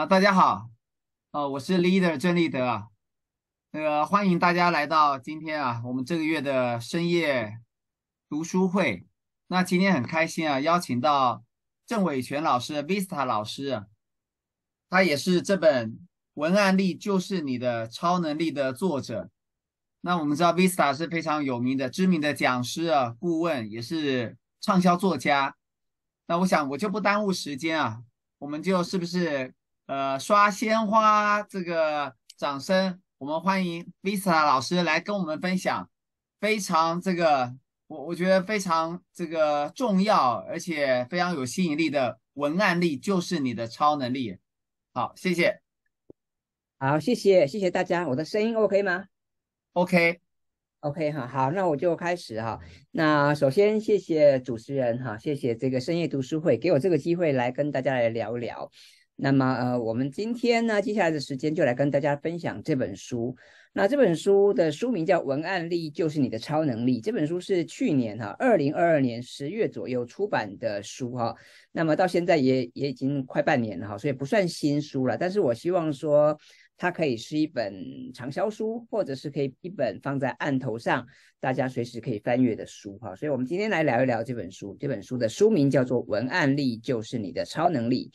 啊，大家好，啊，我是 leader 郑立德，那、呃，欢迎大家来到今天啊，我们这个月的深夜读书会。那今天很开心啊，邀请到郑伟全老师、Vista 老师，他也是这本《文案力就是你的超能力》的作者。那我们知道 Vista 是非常有名的、知名的讲师啊、顾问，也是畅销作家。那我想我就不耽误时间啊，我们就是不是？呃，刷鲜花，这个掌声，我们欢迎 Visa 老师来跟我们分享，非常这个，我我觉得非常这个重要，而且非常有吸引力的文案力就是你的超能力。好，谢谢，好，谢谢，谢谢大家。我的声音 OK 吗？OK，OK 哈，好，那我就开始哈。那首先谢谢主持人哈，谢谢这个深夜读书会给我这个机会来跟大家来聊一聊。那么呃，我们今天呢，接下来的时间就来跟大家分享这本书。那这本书的书名叫《文案力就是你的超能力》。这本书是去年哈，二零二二年十月左右出版的书哈。那么到现在也也已经快半年了哈，所以不算新书了。但是我希望说它可以是一本畅销书，或者是可以一本放在案头上，大家随时可以翻阅的书哈。所以我们今天来聊一聊这本书。这本书的书名叫做《文案力就是你的超能力》。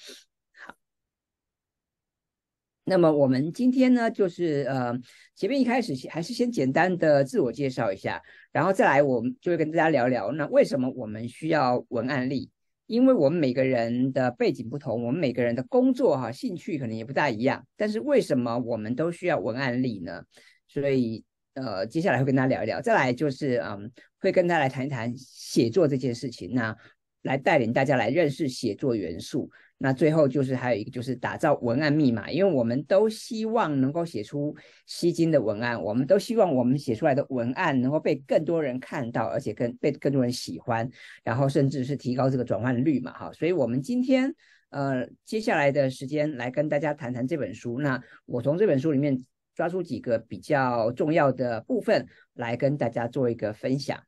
那么我们今天呢，就是呃，前面一开始还是先简单的自我介绍一下，然后再来我们就会跟大家聊聊，那为什么我们需要文案力？因为我们每个人的背景不同，我们每个人的工作哈兴趣可能也不大一样，但是为什么我们都需要文案力呢？所以呃，接下来会跟大家聊一聊，再来就是嗯，会跟大家来谈一谈写作这件事情，那来带领大家来认识写作元素。那最后就是还有一个就是打造文案密码，因为我们都希望能够写出吸睛的文案，我们都希望我们写出来的文案能够被更多人看到，而且更被更多人喜欢，然后甚至是提高这个转换率嘛，哈。所以我们今天呃接下来的时间来跟大家谈谈这本书。那我从这本书里面抓出几个比较重要的部分来跟大家做一个分享。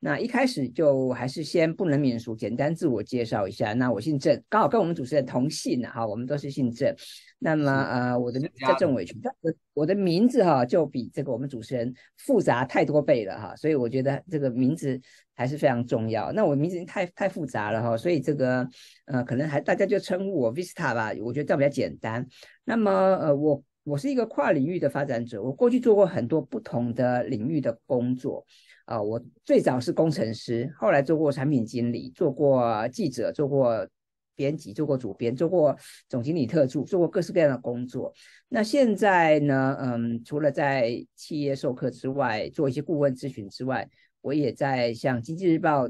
那一开始就还是先不能免俗，简单自我介绍一下。那我姓郑，刚好跟我们主持人同姓的。哈，我们都是姓郑。那么，呃，我的名字叫郑伟群，我我的名字哈就比这个我们主持人复杂太多倍了，哈，所以我觉得这个名字还是非常重要。那我名字太太复杂了，哈，所以这个呃，可能还大家就称呼我 Vista 吧，我觉得这样比较简单。那么，呃，我我是一个跨领域的发展者，我过去做过很多不同的领域的工作。啊，我最早是工程师，后来做过产品经理，做过记者，做过编辑，做过主编，做过总经理特助，做过各式各样的工作。那现在呢，嗯，除了在企业授课之外，做一些顾问咨询之外，我也在像《经济日报》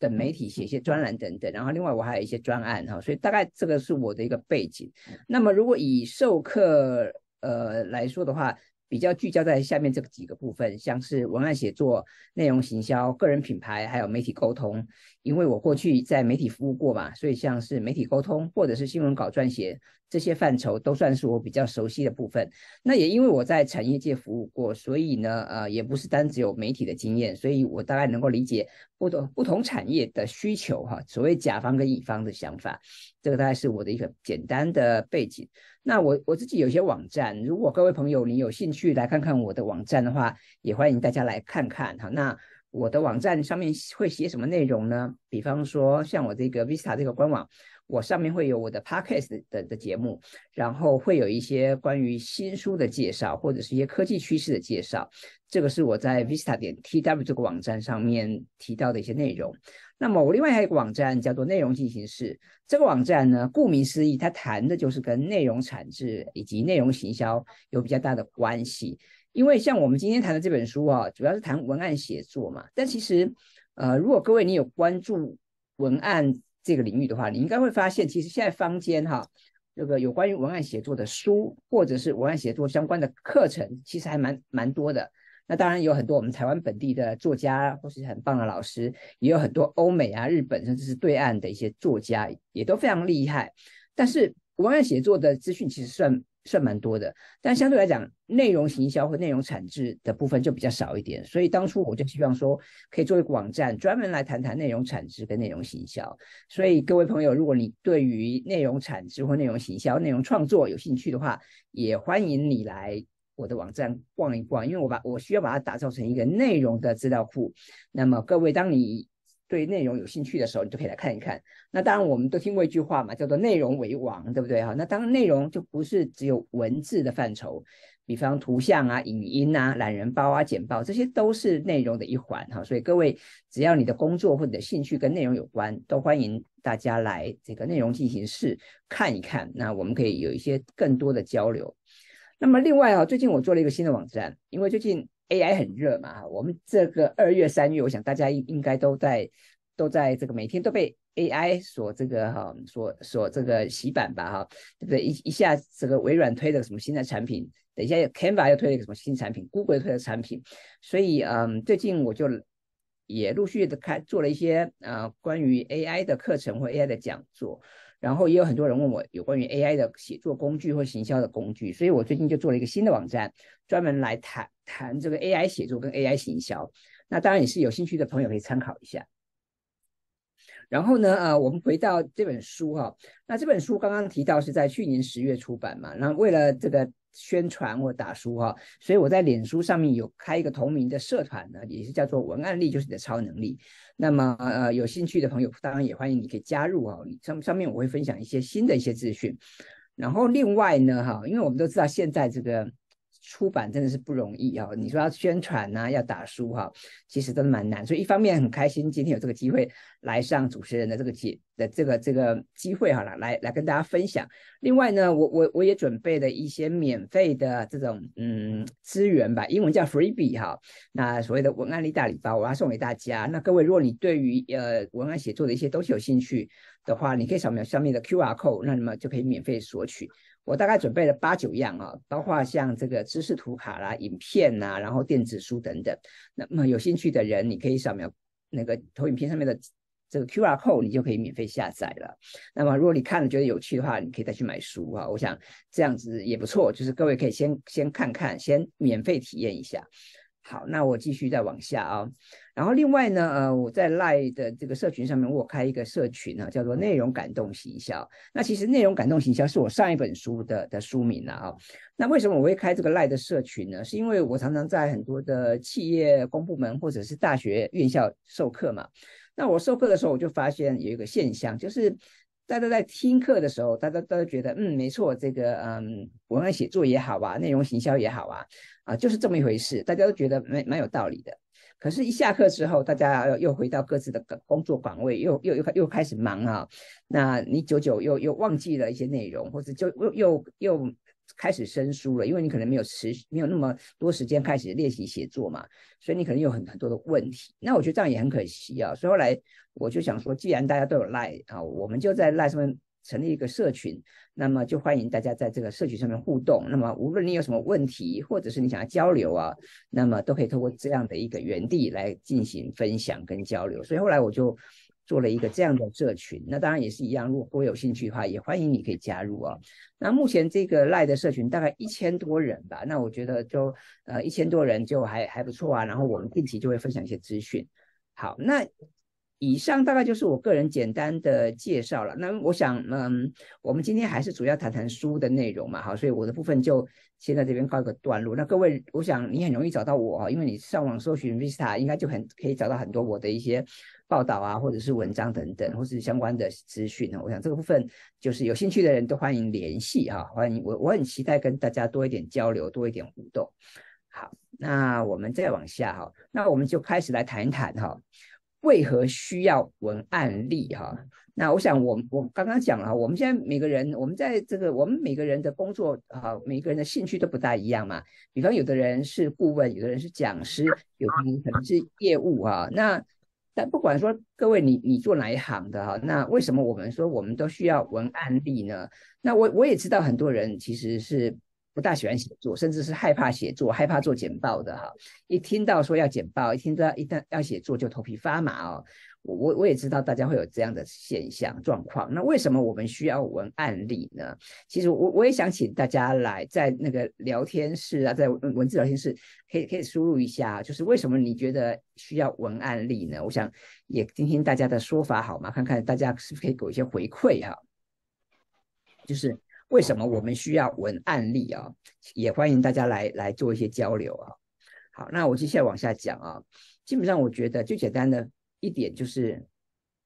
等媒体写一些专栏等等。然后，另外我还有一些专案哈，所以大概这个是我的一个背景。那么，如果以授课呃来说的话。比较聚焦在下面这几个部分，像是文案写作、内容行销、个人品牌，还有媒体沟通。因为我过去在媒体服务过嘛，所以像是媒体沟通或者是新闻稿撰写这些范畴，都算是我比较熟悉的部分。那也因为我在产业界服务过，所以呢，呃，也不是单只有媒体的经验，所以我大概能够理解不同不同产业的需求哈。所谓甲方跟乙方的想法，这个大概是我的一个简单的背景。那我我自己有一些网站，如果各位朋友你有兴趣来看看我的网站的话，也欢迎大家来看看哈。那我的网站上面会写什么内容呢？比方说像我这个 Vista 这个官网。我上面会有我的 podcast 的的节目，然后会有一些关于新书的介绍，或者是一些科技趋势的介绍。这个是我在 vista 点 tw 这个网站上面提到的一些内容。那么我另外有一个网站叫做内容进行式，这个网站呢，顾名思义，它谈的就是跟内容产制以及内容行销有比较大的关系。因为像我们今天谈的这本书啊，主要是谈文案写作嘛。但其实，呃，如果各位你有关注文案，这个领域的话，你应该会发现，其实现在坊间哈，这个有关于文案写作的书，或者是文案写作相关的课程，其实还蛮蛮多的。那当然有很多我们台湾本地的作家，或是很棒的老师，也有很多欧美啊、日本，甚至是对岸的一些作家，也都非常厉害。但是文案写作的资讯其实算。算蛮多的，但相对来讲，内容行销和内容产制的部分就比较少一点。所以当初我就希望说，可以做一个网站，专门来谈谈内容产制跟内容行销。所以各位朋友，如果你对于内容产制或内容行销、内容创作有兴趣的话，也欢迎你来我的网站逛一逛，因为我把我需要把它打造成一个内容的资料库。那么各位，当你。对内容有兴趣的时候，你都可以来看一看。那当然，我们都听过一句话嘛，叫做“内容为王”，对不对哈？那当然，内容就不是只有文字的范畴，比方图像啊、影音啊、懒人包啊、简报，这些都是内容的一环哈。所以各位，只要你的工作或者兴趣跟内容有关，都欢迎大家来这个内容进行室看一看。那我们可以有一些更多的交流。那么另外啊，最近我做了一个新的网站，因为最近。A I 很热嘛，我们这个二月三月，我想大家应应该都在都在这个每天都被 A I 所这个哈，所所这个洗版吧，哈，对不对？一一下这个微软推的什么新的产品，等一下 c a n v a 又推了一个什么新产品，Google 推的产品，所以嗯，最近我就也陆续的开做了一些啊关于 A I 的课程或 A I 的讲座。然后也有很多人问我有关于 AI 的写作工具或行销的工具，所以我最近就做了一个新的网站，专门来谈谈这个 AI 写作跟 AI 行销。那当然也是有兴趣的朋友可以参考一下。然后呢，呃，我们回到这本书哈，那这本书刚刚提到是在去年十月出版嘛，然后为了这个宣传或打书哈，所以我在脸书上面有开一个同名的社团呢，也是叫做文案力就是你的超能力。那么呃，有兴趣的朋友当然也欢迎你可以加入哦，上上面我会分享一些新的一些资讯。然后另外呢哈，因为我们都知道现在这个。出版真的是不容易哦！你说要宣传呐，要打书哈，其实都的蛮难。所以一方面很开心今天有这个机会来上主持人的这个节的这个这个机会哈，来来来跟大家分享。另外呢，我我我也准备了一些免费的这种嗯资源吧，英文叫 freebie 哈，那所谓的文案力大礼包，我要送给大家。那各位如果你对于呃文案写作的一些东西有兴趣的话，你可以扫描上面的 Q R code，那你们就可以免费索取。我大概准备了八九样啊，包括像这个知识图卡啦、影片呐，然后电子书等等。那么有兴趣的人，你可以扫描那个投影片上面的这个 QR code，你就可以免费下载了。那么如果你看了觉得有趣的话，你可以再去买书啊。我想这样子也不错，就是各位可以先先看看，先免费体验一下。好，那我继续再往下啊。然后另外呢，呃，我在赖的这个社群上面，我开一个社群呢，叫做“内容感动行销”。那其实“内容感动行销”是我上一本书的的书名了啊。那为什么我会开这个赖的社群呢？是因为我常常在很多的企业、公部门或者是大学院校授课嘛。那我授课的时候，我就发现有一个现象，就是大家在听课的时候，大家都觉得，嗯，没错，这个嗯文案写作也好啊，内容行销也好啊，啊，就是这么一回事，大家都觉得蛮蛮有道理的。可是，一下课之后，大家又回到各自的工作岗位，又又又又开始忙啊！那你久久又又忘记了一些内容，或者就又又又开始生疏了，因为你可能没有持没有那么多时间开始练习写作嘛，所以你可能有很很多的问题。那我觉得这样也很可惜啊！所以后来我就想说，既然大家都有赖啊，我们就在赖上面。成立一个社群，那么就欢迎大家在这个社群上面互动。那么无论你有什么问题，或者是你想要交流啊，那么都可以通过这样的一个园地来进行分享跟交流。所以后来我就做了一个这样的社群。那当然也是一样，如果有兴趣的话，也欢迎你可以加入啊。那目前这个赖的社群大概一千多人吧。那我觉得就呃一千多人就还还不错啊。然后我们定期就会分享一些资讯。好，那。以上大概就是我个人简单的介绍了。那我想，嗯，我们今天还是主要谈谈书的内容嘛，好，所以我的部分就先在这边告一个段落。那各位，我想你很容易找到我哈，因为你上网搜寻 Vista，应该就很可以找到很多我的一些报道啊，或者是文章等等，或是相关的资讯呢。我想这个部分就是有兴趣的人都欢迎联系哈，欢迎我，我很期待跟大家多一点交流，多一点互动。好，那我们再往下哈，那我们就开始来谈一谈哈。为何需要文案例？哈，那我想，我我刚刚讲了，我们现在每个人，我们在这个，我们每个人的工作啊，每个人的兴趣都不大一样嘛。比方，有的人是顾问，有的人是讲师，有的人可能是业务啊。那但不管说各位，你你做哪一行的哈？那为什么我们说我们都需要文案例呢？那我我也知道很多人其实是。不大喜欢写作，甚至是害怕写作，害怕做简报的哈。一听到说要简报，一听到一旦要写作就头皮发麻哦。我我我也知道大家会有这样的现象状况。那为什么我们需要文案例呢？其实我我也想请大家来在那个聊天室啊，在文字聊天室可以可以输入一下，就是为什么你觉得需要文案例呢？我想也听听大家的说法好吗？看看大家是不是可以有一些回馈哈，就是。为什么我们需要文案例啊？也欢迎大家来来做一些交流啊。好，那我接下来往下讲啊。基本上，我觉得最简单的一点就是，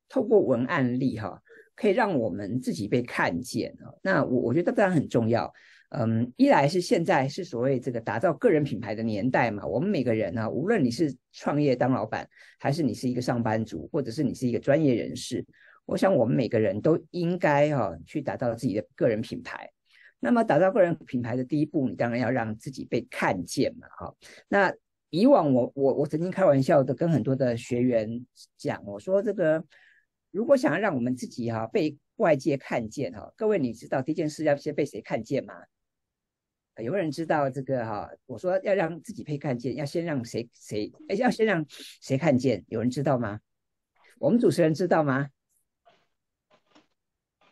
透过文案例哈，可以让我们自己被看见啊。那我我觉得当然很重要。嗯，一来是现在是所谓这个打造个人品牌的年代嘛。我们每个人啊，无论你是创业当老板，还是你是一个上班族，或者是你是一个专业人士。我想我们每个人都应该哈去打造自己的个人品牌。那么打造个人品牌的第一步，你当然要让自己被看见嘛，哈。那以往我我我曾经开玩笑的跟很多的学员讲，我说这个如果想要让我们自己哈被外界看见哈，各位你知道第一件事要先被谁看见吗？有有人知道这个哈？我说要让自己被看见，要先让谁谁哎要先让谁看见？有人知道吗？我们主持人知道吗？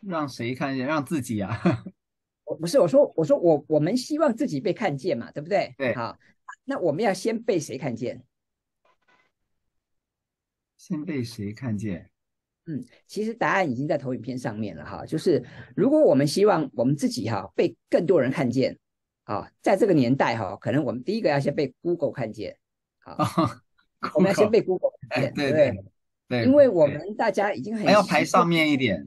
让谁看见？让自己呀？我不是我说我说我我们希望自己被看见嘛，对不对？对，好，那我们要先被谁看见？先被谁看见？嗯，其实答案已经在投影片上面了哈，就是如果我们希望我们自己哈被更多人看见，啊，在这个年代哈，可能我们第一个要先被 Google 看见，啊，我们要先被 Google 看见，对对对，因为我们大家已经还要排上面一点。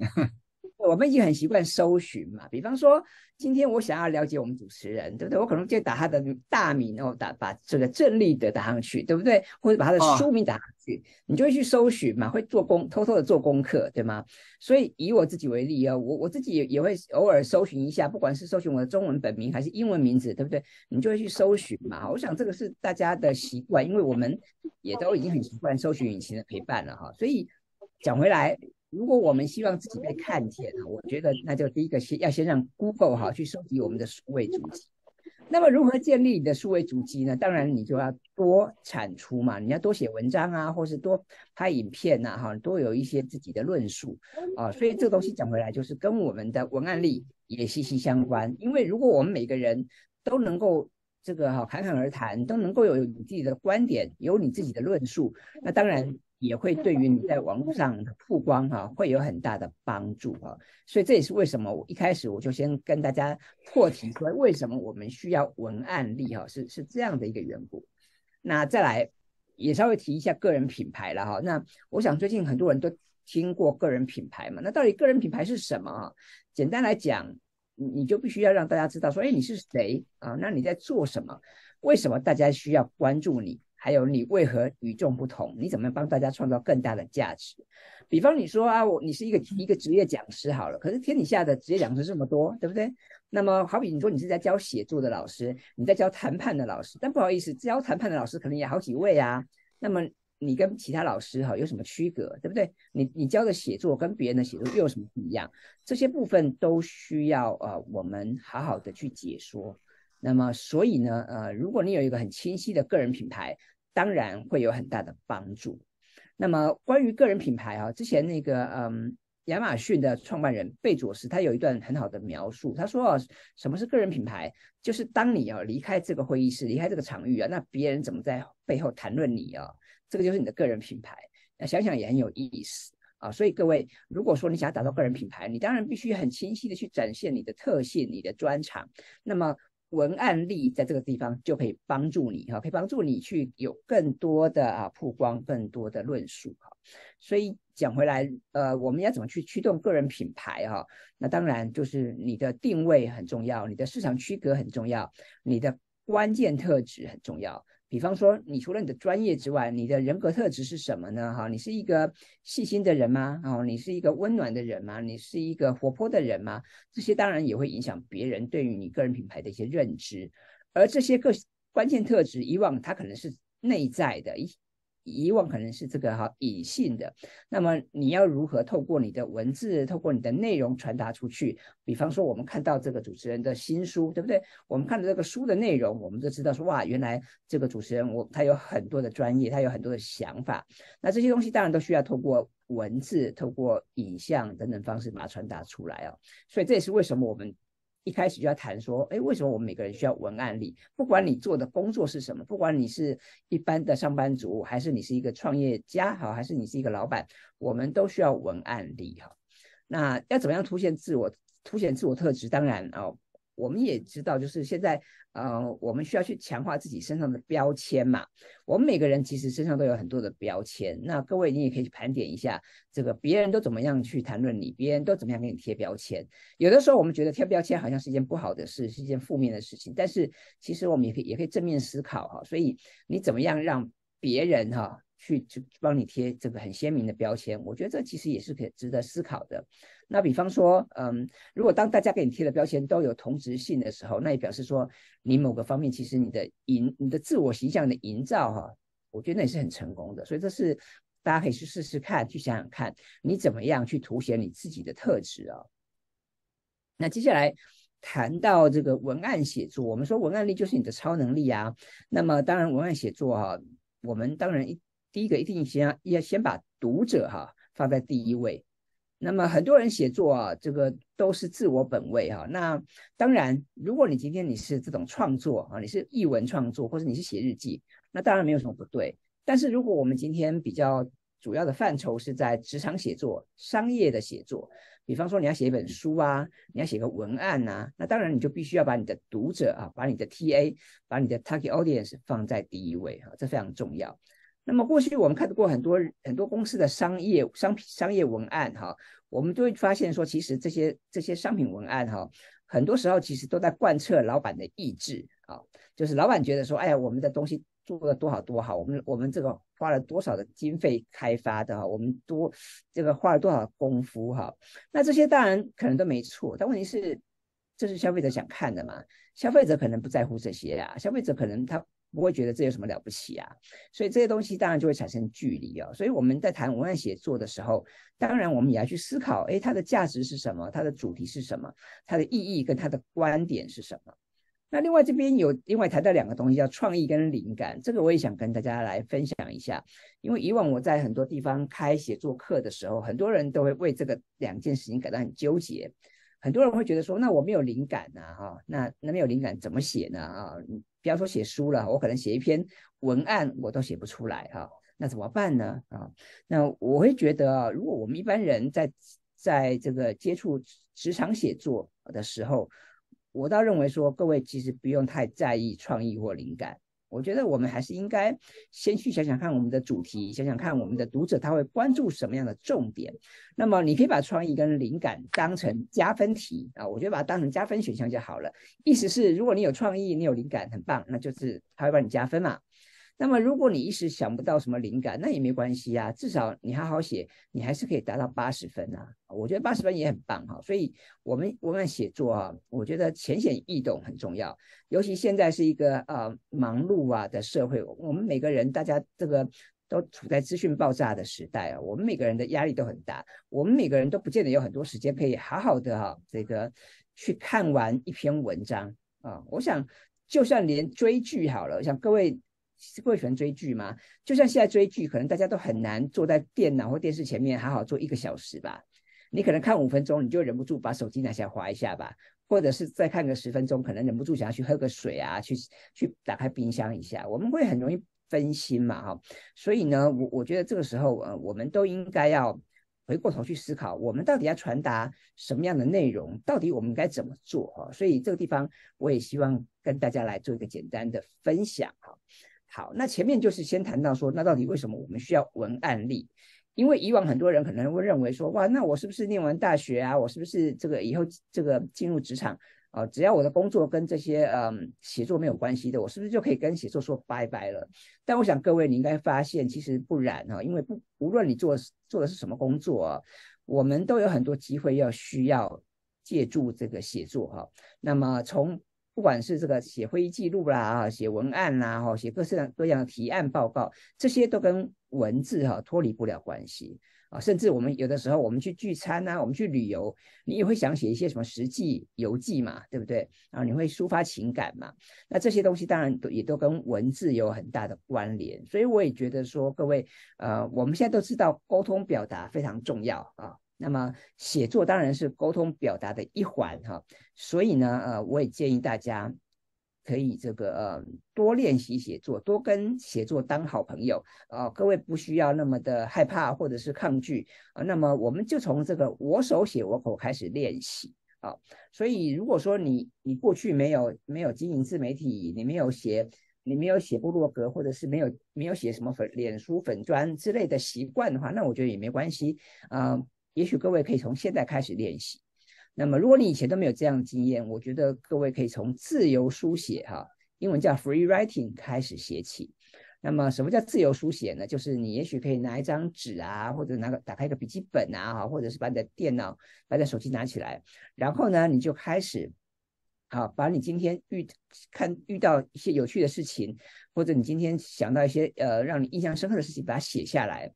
我们已经很习惯搜寻嘛，比方说今天我想要了解我们主持人，对不对？我可能就打他的大名哦，打把这个正立的打上去，对不对？或者把他的书名打上去，你就会去搜寻嘛，会做功偷偷的做功课，对吗？所以以我自己为例啊，我我自己也也会偶尔搜寻一下，不管是搜寻我的中文本名还是英文名字，对不对？你就会去搜寻嘛。我想这个是大家的习惯，因为我们也都已经很习惯搜寻引擎的陪伴了哈。所以讲回来。如果我们希望自己被看见呢，我觉得那就第一个先要先让 Google 哈去收集我们的数位足迹。那么如何建立你的数位足迹呢？当然你就要多产出嘛，你要多写文章啊，或是多拍影片呐，哈，多有一些自己的论述啊。所以这个东西讲回来，就是跟我们的文案力也息息相关。因为如果我们每个人都能够这个哈侃侃而谈，都能够有你自己的观点，有你自己的论述，那当然。也会对于你在网络上的曝光哈，会有很大的帮助哈，所以这也是为什么我一开始我就先跟大家破题出来，为什么我们需要文案力哈，是是这样的一个缘故。那再来也稍微提一下个人品牌了哈，那我想最近很多人都听过个人品牌嘛，那到底个人品牌是什么啊？简单来讲，你就必须要让大家知道说，哎，你是谁啊？那你在做什么？为什么大家需要关注你？还有你为何与众不同？你怎么样帮大家创造更大的价值？比方你说啊，我你是一个一个职业讲师好了，可是天底下的职业讲师这么多，对不对？那么好比你说你是在教写作的老师，你在教谈判的老师，但不好意思，教谈判的老师可能也好几位啊。那么你跟其他老师哈有什么区隔，对不对？你你教的写作跟别人的写作又有什么不一样？这些部分都需要啊我们好好的去解说。那么所以呢，呃，如果你有一个很清晰的个人品牌。当然会有很大的帮助。那么，关于个人品牌啊，之前那个嗯，亚马逊的创办人贝佐斯他有一段很好的描述，他说：“什么是个人品牌？就是当你要离开这个会议室、离开这个场域啊，那别人怎么在背后谈论你啊？这个就是你的个人品牌。那想想也很有意思啊。所以各位，如果说你想要打造个人品牌，你当然必须很清晰的去展现你的特性、你的专长。那么文案力在这个地方就可以帮助你哈，可以帮助你去有更多的啊曝光，更多的论述哈。所以讲回来，呃，我们要怎么去驱动个人品牌哈？那当然就是你的定位很重要，你的市场区隔很重要，你的关键特质很重要。比方说，你除了你的专业之外，你的人格特质是什么呢？哈，你是一个细心的人吗？哦，你是一个温暖的人吗？你是一个活泼的人吗？这些当然也会影响别人对于你个人品牌的一些认知，而这些个关键特质，以往它可能是内在的。以往可能是这个哈隐性的，那么你要如何透过你的文字、透过你的内容传达出去？比方说，我们看到这个主持人的新书，对不对？我们看到这个书的内容，我们就知道说哇，原来这个主持人我他有很多的专业，他有很多的想法。那这些东西当然都需要透过文字、透过影像等等方式把它传达出来哦。所以这也是为什么我们。一开始就要谈说，哎，为什么我们每个人需要文案力？不管你做的工作是什么，不管你是一般的上班族，还是你是一个创业家，好，还是你是一个老板，我们都需要文案力哈。那要怎么样凸显自我，凸显自我特质？当然哦，我们也知道，就是现在。呃，我们需要去强化自己身上的标签嘛？我们每个人其实身上都有很多的标签。那各位，你也可以去盘点一下，这个别人都怎么样去谈论你，别人都怎么样给你贴标签。有的时候我们觉得贴标签好像是一件不好的事，是一件负面的事情。但是其实我们也可以也可以正面思考哈。所以你怎么样让别人哈？去就帮你贴这个很鲜明的标签，我觉得这其实也是可值得思考的。那比方说，嗯，如果当大家给你贴的标签都有同质性的时候，那也表示说你某个方面其实你的营、你的自我形象的营造哈，我觉得那也是很成功的。所以这是大家可以去试试看，去想想看你怎么样去凸显你自己的特质啊。那接下来谈到这个文案写作，我们说文案力就是你的超能力啊。那么当然，文案写作哈，我们当然一。第一个一定先要先把读者哈放在第一位。那么很多人写作啊，这个都是自我本位哈。那当然，如果你今天你是这种创作啊，你是译文创作或者你是写日记，那当然没有什么不对。但是如果我们今天比较主要的范畴是在职场写作、商业的写作，比方说你要写一本书啊，你要写个文案呐，那当然你就必须要把你的读者啊，把你的 TA，把你的 target audience 放在第一位哈，这非常重要。那么过去我们看到过很多很多公司的商业商品商业文案哈，我们就会发现说，其实这些这些商品文案哈，很多时候其实都在贯彻老板的意志啊，就是老板觉得说，哎呀，我们的东西做了多好多好，我们我们这个花了多少的经费开发的哈，我们多这个花了多少功夫哈，那这些当然可能都没错，但问题是这是消费者想看的嘛？消费者可能不在乎这些啊，消费者可能他。不会觉得这有什么了不起啊，所以这些东西当然就会产生距离啊。所以我们在谈文案写作的时候，当然我们也要去思考，哎，它的价值是什么？它的主题是什么？它的意义跟它的观点是什么？那另外这边有另外谈到两个东西，叫创意跟灵感，这个我也想跟大家来分享一下。因为以往我在很多地方开写作课的时候，很多人都会为这个两件事情感到很纠结。很多人会觉得说，那我没有灵感呐，哈，那那没有灵感怎么写呢？啊，不要说写书了，我可能写一篇文案我都写不出来哈，那怎么办呢？啊，那我会觉得，啊，如果我们一般人在在这个接触职场写作的时候，我倒认为说，各位其实不用太在意创意或灵感。我觉得我们还是应该先去想想看我们的主题，想想看我们的读者他会关注什么样的重点。那么你可以把创意跟灵感当成加分题啊，我觉得把它当成加分选项就好了。意思是，如果你有创意，你有灵感，很棒，那就是他会帮你加分嘛。那么，如果你一时想不到什么灵感，那也没关系呀。至少你好好写，你还是可以达到八十分呐。我觉得八十分也很棒哈。所以，我们文案写作啊，我觉得浅显易懂很重要。尤其现在是一个呃忙碌啊的社会，我们每个人大家这个都处在资讯爆炸的时代啊，我们每个人的压力都很大。我们每个人都不见得有很多时间可以好好的哈，这个去看完一篇文章啊。我想，就算连追剧好了，想各位。会喜欢追剧吗？就像现在追剧，可能大家都很难坐在电脑或电视前面，好好坐一个小时吧。你可能看五分钟，你就忍不住把手机拿下滑一下吧，或者是再看个十分钟，可能忍不住想要去喝个水啊，去去打开冰箱一下。我们会很容易分心嘛，哈。所以呢，我我觉得这个时候，呃，我们都应该要回过头去思考，我们到底要传达什么样的内容，到底我们该怎么做，哈。所以这个地方，我也希望跟大家来做一个简单的分享，哈。好，那前面就是先谈到说，那到底为什么我们需要文案例？因为以往很多人可能会认为说，哇，那我是不是念完大学啊？我是不是这个以后这个进入职场啊？只要我的工作跟这些嗯写作没有关系的，我是不是就可以跟写作说拜拜了？但我想各位你应该发现，其实不然哈，因为不无论你做做的是什么工作，我们都有很多机会要需要借助这个写作哈。那么从不管是这个写会议记录啦，啊，写文案啦，哈，写各式各样的提案报告，这些都跟文字哈脱离不了关系啊。甚至我们有的时候，我们去聚餐呐，我们去旅游，你也会想写一些什么实际游记嘛，对不对？啊，你会抒发情感嘛？那这些东西当然都也都跟文字有很大的关联。所以我也觉得说，各位，呃，我们现在都知道沟通表达非常重要啊。那么写作当然是沟通表达的一环哈，所以呢，呃，我也建议大家可以这个呃多练习写作，多跟写作当好朋友啊。各位不需要那么的害怕或者是抗拒啊。那么我们就从这个我手写我口开始练习啊。所以如果说你你过去没有没有经营自媒体，你没有写你没有写部落格，或者是没有没有写什么粉脸书粉砖之类的习惯的话，那我觉得也没关系啊。也许各位可以从现在开始练习。那么，如果你以前都没有这样的经验，我觉得各位可以从自由书写哈，英文叫 free writing 开始写起。那么，什么叫自由书写呢？就是你也许可以拿一张纸啊，或者拿个打开一个笔记本啊，哈，或者是把你的电脑、把你的手机拿起来，然后呢，你就开始好，把你今天遇看遇到一些有趣的事情，或者你今天想到一些呃让你印象深刻的事情，把它写下来。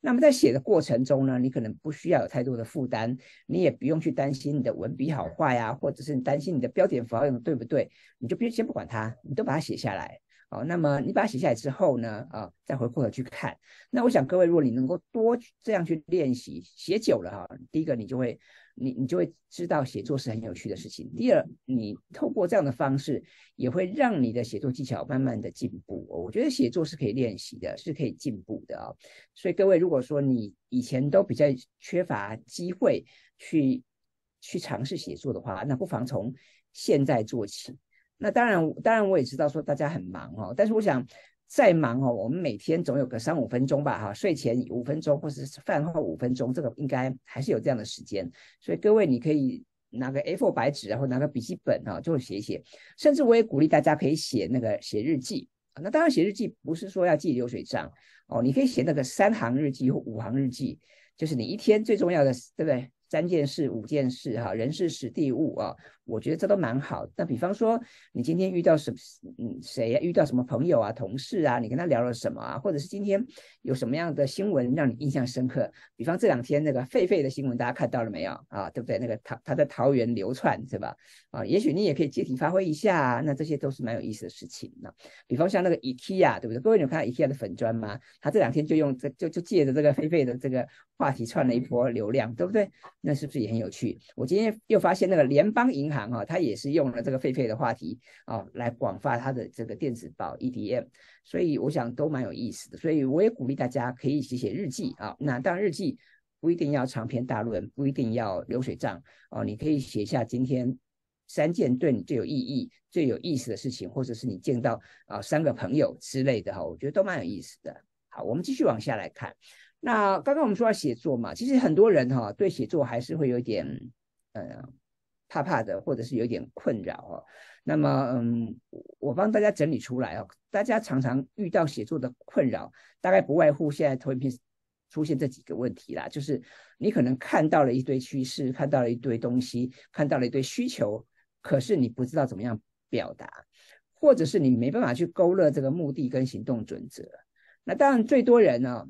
那么在写的过程中呢，你可能不需要有太多的负担，你也不用去担心你的文笔好坏呀，或者是你担心你的标点符号用的对不对，你就别先不管它，你都把它写下来。好，那么你把它写下来之后呢，啊，再回过头去看。那我想各位，如果你能够多这样去练习，写久了哈，第一个你就会。你你就会知道写作是很有趣的事情。第二，你透过这样的方式，也会让你的写作技巧慢慢的进步。我觉得写作是可以练习的，是可以进步的啊。所以各位，如果说你以前都比较缺乏机会去去尝试写作的话，那不妨从现在做起。那当然，当然我也知道说大家很忙哦，但是我想。再忙哦，我们每天总有个三五分钟吧，哈，睡前五分钟，或是饭后五分钟，这个应该还是有这样的时间。所以各位，你可以拿个 A4 白纸，然后拿个笔记本啊，就写一写。甚至我也鼓励大家可以写那个写日记那当然，写日记不是说要记流水账哦，你可以写那个三行日记或五行日记，就是你一天最重要的，对不对？三件事、五件事，哈，人事、史、地、物啊，我觉得这都蛮好。那比方说，你今天遇到什嗯谁啊？遇到什么朋友啊、同事啊？你跟他聊了什么啊？或者是今天有什么样的新闻让你印象深刻？比方这两天那个狒狒的新闻，大家看到了没有啊？对不对？那个桃他在桃园流窜是吧？啊，也许你也可以借题发挥一下。那这些都是蛮有意思的事情呢。比方像那个 E a 对不对？各位有看到 E a 的粉砖吗？他这两天就用这就就借着这个狒狒的这个话题串了一波流量，对不对？那是不是也很有趣？我今天又发现那个联邦银行哈，它也是用了这个狒狒的话题啊，来广发它的这个电子报 EDM，所以我想都蛮有意思的。所以我也鼓励大家可以写写日记啊，那当日记不一定要长篇大论，不一定要流水账哦，你可以写下今天三件对你最有意义、最有意思的事情，或者是你见到啊三个朋友之类的哈，我觉得都蛮有意思的。好，我们继续往下来看。那刚刚我们说要写作嘛，其实很多人哈对写作还是会有点，嗯怕怕的，或者是有点困扰哦。那么，嗯，我帮大家整理出来哦，大家常常遇到写作的困扰，大概不外乎现在投影屏出现这几个问题啦，就是你可能看到了一堆趋势，看到了一堆东西，看到了一堆需求，可是你不知道怎么样表达，或者是你没办法去勾勒这个目的跟行动准则。那当然，最多人呢。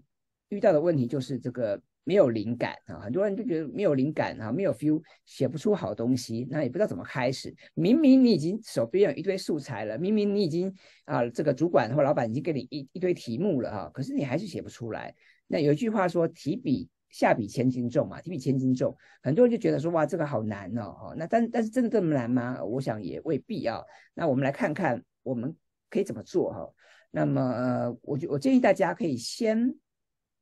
遇到的问题就是这个没有灵感啊，很多人就觉得没有灵感啊，没有 feel，写不出好东西，那也不知道怎么开始。明明你已经手边有一堆素材了，明明你已经啊，这个主管或老板已经给你一一堆题目了哈，可是你还是写不出来。那有一句话说“提笔下笔千斤重”嘛，“提笔千斤重”，很多人就觉得说哇，这个好难哦，那但但是真的这么难吗？我想也未必啊。那我们来看看我们可以怎么做哈。那么，我我建议大家可以先。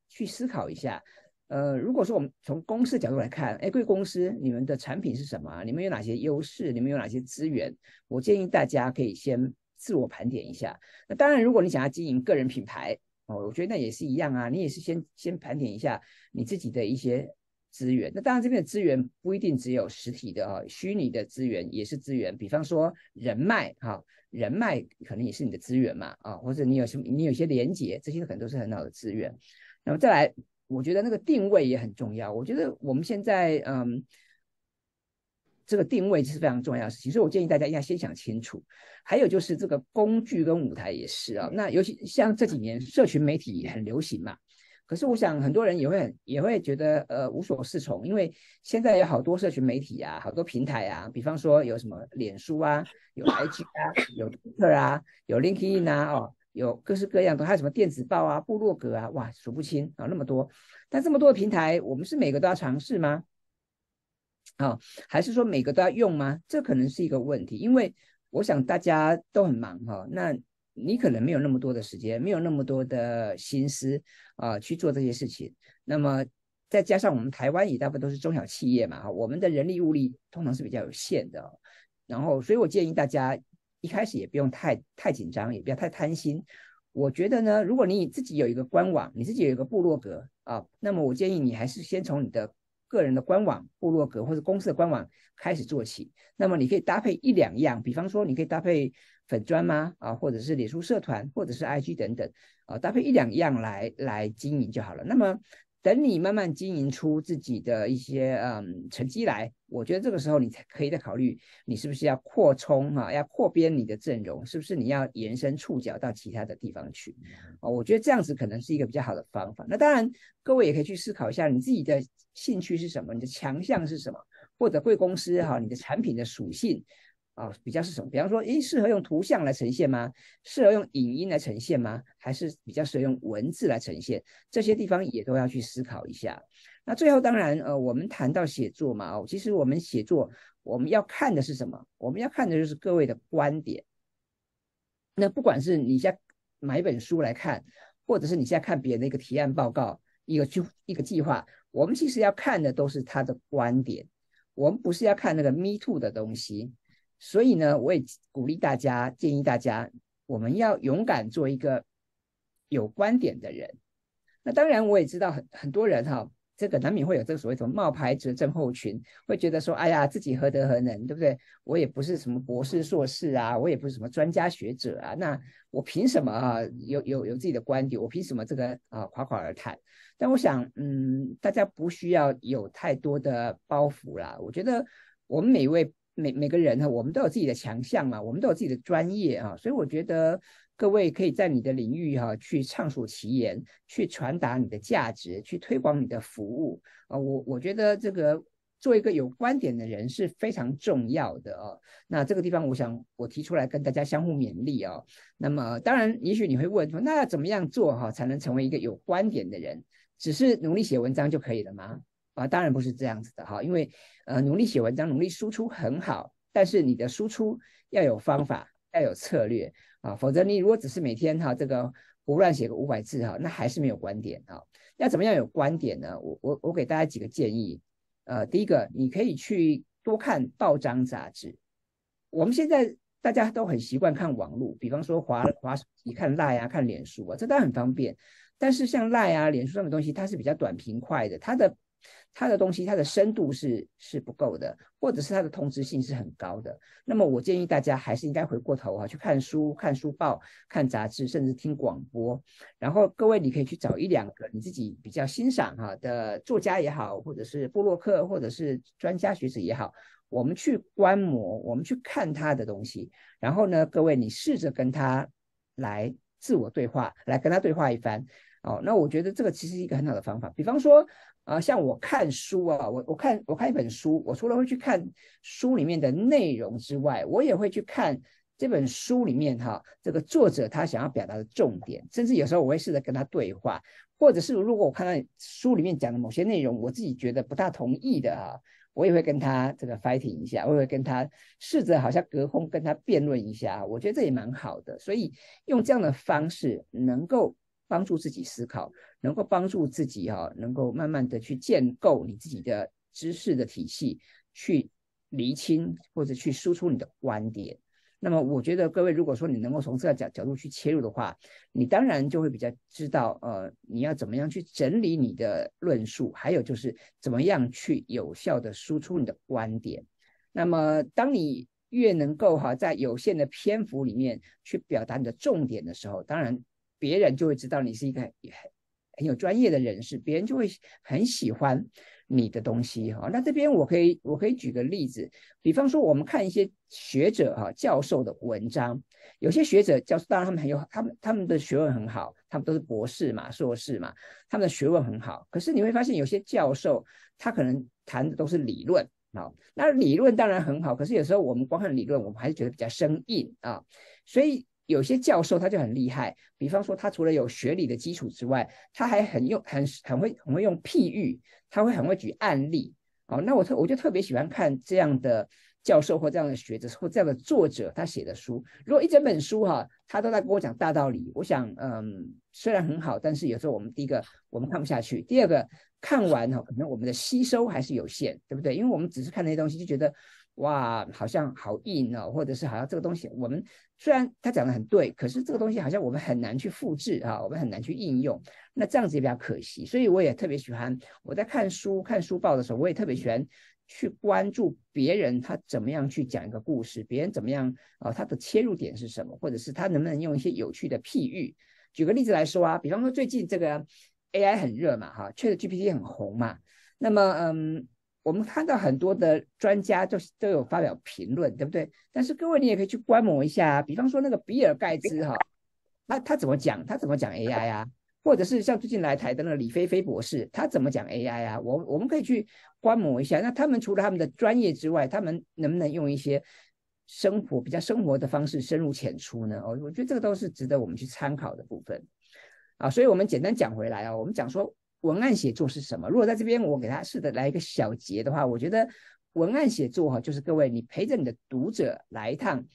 去思考一下，呃，如果说我们从公司角度来看，哎，贵公司你们的产品是什么？你们有哪些优势？你们有哪些资源？我建议大家可以先自我盘点一下。那当然，如果你想要经营个人品牌，哦，我觉得那也是一样啊，你也是先先盘点一下你自己的一些资源。那当然，这边的资源不一定只有实体的啊，虚拟的资源也是资源。比方说人脉哈，人脉可能也是你的资源嘛，啊，或者你有什么你有些连接，这些可能都是很好的资源。然后再来，我觉得那个定位也很重要。我觉得我们现在，嗯，这个定位是非常重要的事情，所以我建议大家一定要先想清楚。还有就是这个工具跟舞台也是啊。那尤其像这几年社群媒体很流行嘛，可是我想很多人也会很也会觉得呃无所适从，因为现在有好多社群媒体啊，好多平台啊，比方说有什么脸书啊，有 IG 啊，有 Twitter 啊，有 LinkedIn 啊，哦。有各式各样，都还有什么电子报啊、部落格啊，哇，数不清啊，那么多。但这么多平台，我们是每个都要尝试吗？哦，还是说每个都要用吗？这可能是一个问题，因为我想大家都很忙哈，那你可能没有那么多的时间，没有那么多的心思啊去做这些事情。那么再加上我们台湾也大部分都是中小企业嘛，我们的人力物力通常是比较有限的。然后，所以我建议大家。一开始也不用太太紧张，也不要太贪心。我觉得呢，如果你自己有一个官网，你自己有一个部落格啊，那么我建议你还是先从你的个人的官网、部落格或者公司的官网开始做起。那么你可以搭配一两样，比方说你可以搭配粉砖吗？啊，或者是脸书社团，或者是 IG 等等，啊，搭配一两样来来经营就好了。那么等你慢慢经营出自己的一些嗯成绩来，我觉得这个时候你才可以再考虑，你是不是要扩充哈，要扩编你的阵容，是不是你要延伸触角到其他的地方去啊？我觉得这样子可能是一个比较好的方法。那当然，各位也可以去思考一下，你自己的兴趣是什么，你的强项是什么，或者贵公司哈，你的产品的属性。啊，比较是什么？比方说，诶，适合用图像来呈现吗？适合用影音来呈现吗？还是比较适合用文字来呈现？这些地方也都要去思考一下。那最后，当然，呃，我们谈到写作嘛，哦，其实我们写作我们要看的是什么？我们要看的就是各位的观点。那不管是你现在买一本书来看，或者是你现在看别人的一个提案报告、一个就一个计划，我们其实要看的都是他的观点。我们不是要看那个 Me Too 的东西。所以呢，我也鼓励大家，建议大家，我们要勇敢做一个有观点的人。那当然，我也知道很很多人哈，这个难免会有这个所谓什么冒牌者症候群，会觉得说，哎呀，自己何德何能，对不对？我也不是什么博士、硕士啊，我也不是什么专家学者啊，那我凭什么啊有有有自己的观点？我凭什么这个啊夸夸而谈？但我想，嗯，大家不需要有太多的包袱啦。我觉得我们每位。每每个人哈，我们都有自己的强项嘛，我们都有自己的专业啊，所以我觉得各位可以在你的领域哈，去畅所其言，去传达你的价值，去推广你的服务啊。我我觉得这个做一个有观点的人是非常重要的哦。那这个地方，我想我提出来跟大家相互勉励啊。那么当然，也许你会问说，那要怎么样做哈，才能成为一个有观点的人？只是努力写文章就可以了吗？啊，当然不是这样子的哈，因为，呃，努力写文章，努力输出很好，但是你的输出要有方法，要有策略啊，否则你如果只是每天哈这个胡乱写个五百字哈，那还是没有观点啊。要怎么样有观点呢？我我我给大家几个建议，呃，第一个，你可以去多看报章杂志。我们现在大家都很习惯看网络，比方说华华你看赖啊，看脸书啊，这当然很方便，但是像赖啊、脸书上的东西，它是比较短平快的，它的。他的东西，它的深度是是不够的，或者是它的通知性是很高的。那么，我建议大家还是应该回过头啊，去看书、看书报、看杂志，甚至听广播。然后，各位你可以去找一两个你自己比较欣赏哈的作家也好，或者是布洛克，或者是专家学者也好，我们去观摩，我们去看他的东西。然后呢，各位你试着跟他来自我对话，来跟他对话一番。哦，那我觉得这个其实是一个很好的方法。比方说。啊，像我看书啊，我我看我看一本书，我除了会去看书里面的内容之外，我也会去看这本书里面哈，这个作者他想要表达的重点，甚至有时候我会试着跟他对话，或者是如果我看到书里面讲的某些内容，我自己觉得不大同意的哈，我也会跟他这个 fighting 一下，我会跟他试着好像隔空跟他辩论一下，我觉得这也蛮好的，所以用这样的方式能够帮助自己思考。能够帮助自己哈，能够慢慢的去建构你自己的知识的体系，去厘清或者去输出你的观点。那么，我觉得各位如果说你能够从这个角角度去切入的话，你当然就会比较知道呃，你要怎么样去整理你的论述，还有就是怎么样去有效的输出你的观点。那么，当你越能够哈在有限的篇幅里面去表达你的重点的时候，当然别人就会知道你是一个。很有专业的人士，别人就会很喜欢你的东西哈。那这边我可以，我可以举个例子，比方说我们看一些学者哈、教授的文章，有些学者教，授当然他们很有，他们他们的学问很好，他们都是博士嘛、硕士嘛，他们的学问很好。可是你会发现，有些教授他可能谈的都是理论啊，那理论当然很好，可是有时候我们光看理论，我们还是觉得比较生硬啊，所以。有些教授他就很厉害，比方说他除了有学理的基础之外，他还很用很很会很会用譬喻，他会很会举案例。哦，那我特我就特别喜欢看这样的教授或这样的学者或这样的作者他写的书。如果一整本书哈，他都在跟我讲大道理，我想嗯，虽然很好，但是有时候我们第一个我们看不下去，第二个看完哈，可能我们的吸收还是有限，对不对？因为我们只是看那些东西就觉得。哇，好像好硬哦，或者是好像这个东西，我们虽然他讲的很对，可是这个东西好像我们很难去复制啊，我们很难去应用。那这样子也比较可惜，所以我也特别喜欢我在看书、看书报的时候，我也特别喜欢去关注别人他怎么样去讲一个故事，别人怎么样啊，他的切入点是什么，或者是他能不能用一些有趣的譬喻。举个例子来说啊，比方说最近这个 AI 很热嘛，哈，ChatGPT 很红嘛，那么嗯。我们看到很多的专家就都有发表评论，对不对？但是各位，你也可以去观摩一下啊，比方说那个比尔盖茨哈，那他怎么讲？他怎么讲 AI 呀？或者是像最近来台的那个李飞飞博士，他怎么讲 AI 呀？我我们可以去观摩一下。那他们除了他们的专业之外，他们能不能用一些生活比较生活的方式深入浅出呢？哦，我觉得这个都是值得我们去参考的部分啊。所以，我们简单讲回来啊，我们讲说。文案写作是什么？如果在这边我给他试着来一个小结的话，我觉得文案写作哈，就是各位你陪着你的读者来一趟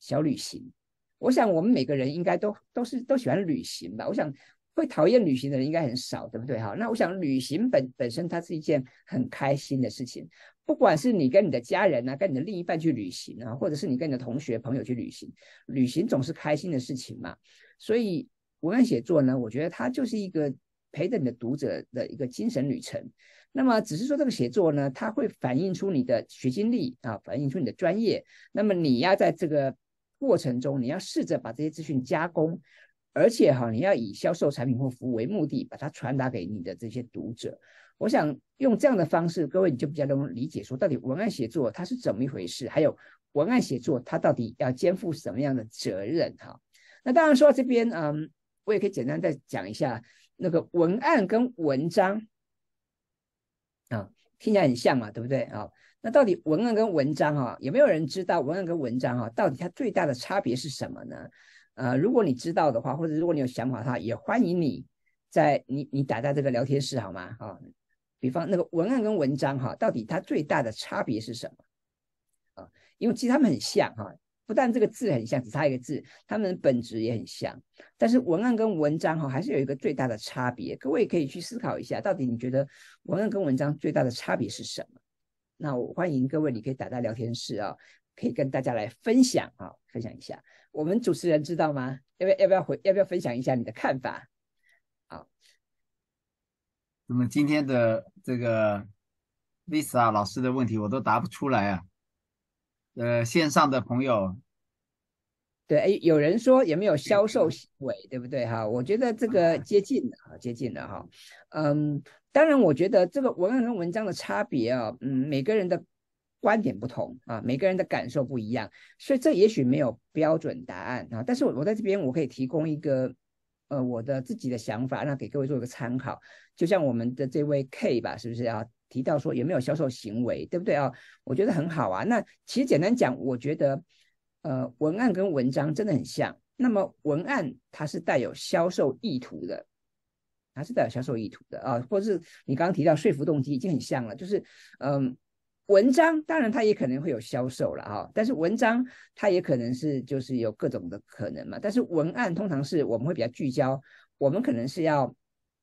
小旅行。我想我们每个人应该都都是都喜欢旅行吧？我想会讨厌旅行的人应该很少，对不对？哈，那我想旅行本本身它是一件很开心的事情，不管是你跟你的家人啊，跟你的另一半去旅行啊，或者是你跟你的同学朋友去旅行，旅行总是开心的事情嘛。所以文案写作呢，我觉得它就是一个。陪着你的读者的一个精神旅程，那么只是说这个写作呢，它会反映出你的学经历啊，反映出你的专业。那么你要在这个过程中，你要试着把这些资讯加工，而且哈，你要以销售产品或服务为目的，把它传达给你的这些读者。我想用这样的方式，各位你就比较能理解，说到底文案写作它是怎么一回事，还有文案写作它到底要肩负什么样的责任哈。那当然说到这边，嗯，我也可以简单再讲一下。那个文案跟文章，啊，听起来很像嘛，对不对啊？那到底文案跟文章哈，有没有人知道文案跟文章哈，到底它最大的差别是什么呢？呃，如果你知道的话，或者如果你有想法的话，也欢迎你在你你打在这个聊天室好吗？啊，比方那个文案跟文章哈，到底它最大的差别是什么？啊，因为其实他们很像哈。不但这个字很像，只差一个字，它们本质也很像。但是文案跟文章哈，还是有一个最大的差别。各位可以去思考一下，到底你觉得文案跟文章最大的差别是什么？那我欢迎各位，你可以打在聊天室啊，可以跟大家来分享啊，分享一下。我们主持人知道吗？要不要？要不要回？要不要分享一下你的看法？好。那么今天的这个 Lisa 老师的问题，我都答不出来啊。呃，线上的朋友，对，哎，有人说有没有销售行为，对不对哈？我觉得这个接近了，接近了哈。嗯，当然，我觉得这个文案跟文章的差别啊，嗯，每个人的观点不同啊，每个人的感受不一样，所以这也许没有标准答案啊。但是我我在这边我可以提供一个呃我的自己的想法，那给各位做一个参考。就像我们的这位 K 吧，是不是啊？提到说有没有销售行为，对不对啊？我觉得很好啊。那其实简单讲，我觉得呃，文案跟文章真的很像。那么文案它是带有销售意图的，它是带有销售意图的啊，或是你刚刚提到说服动机已经很像了。就是嗯。文章当然它也可能会有销售了哈，但是文章它也可能是就是有各种的可能嘛。但是文案通常是我们会比较聚焦，我们可能是要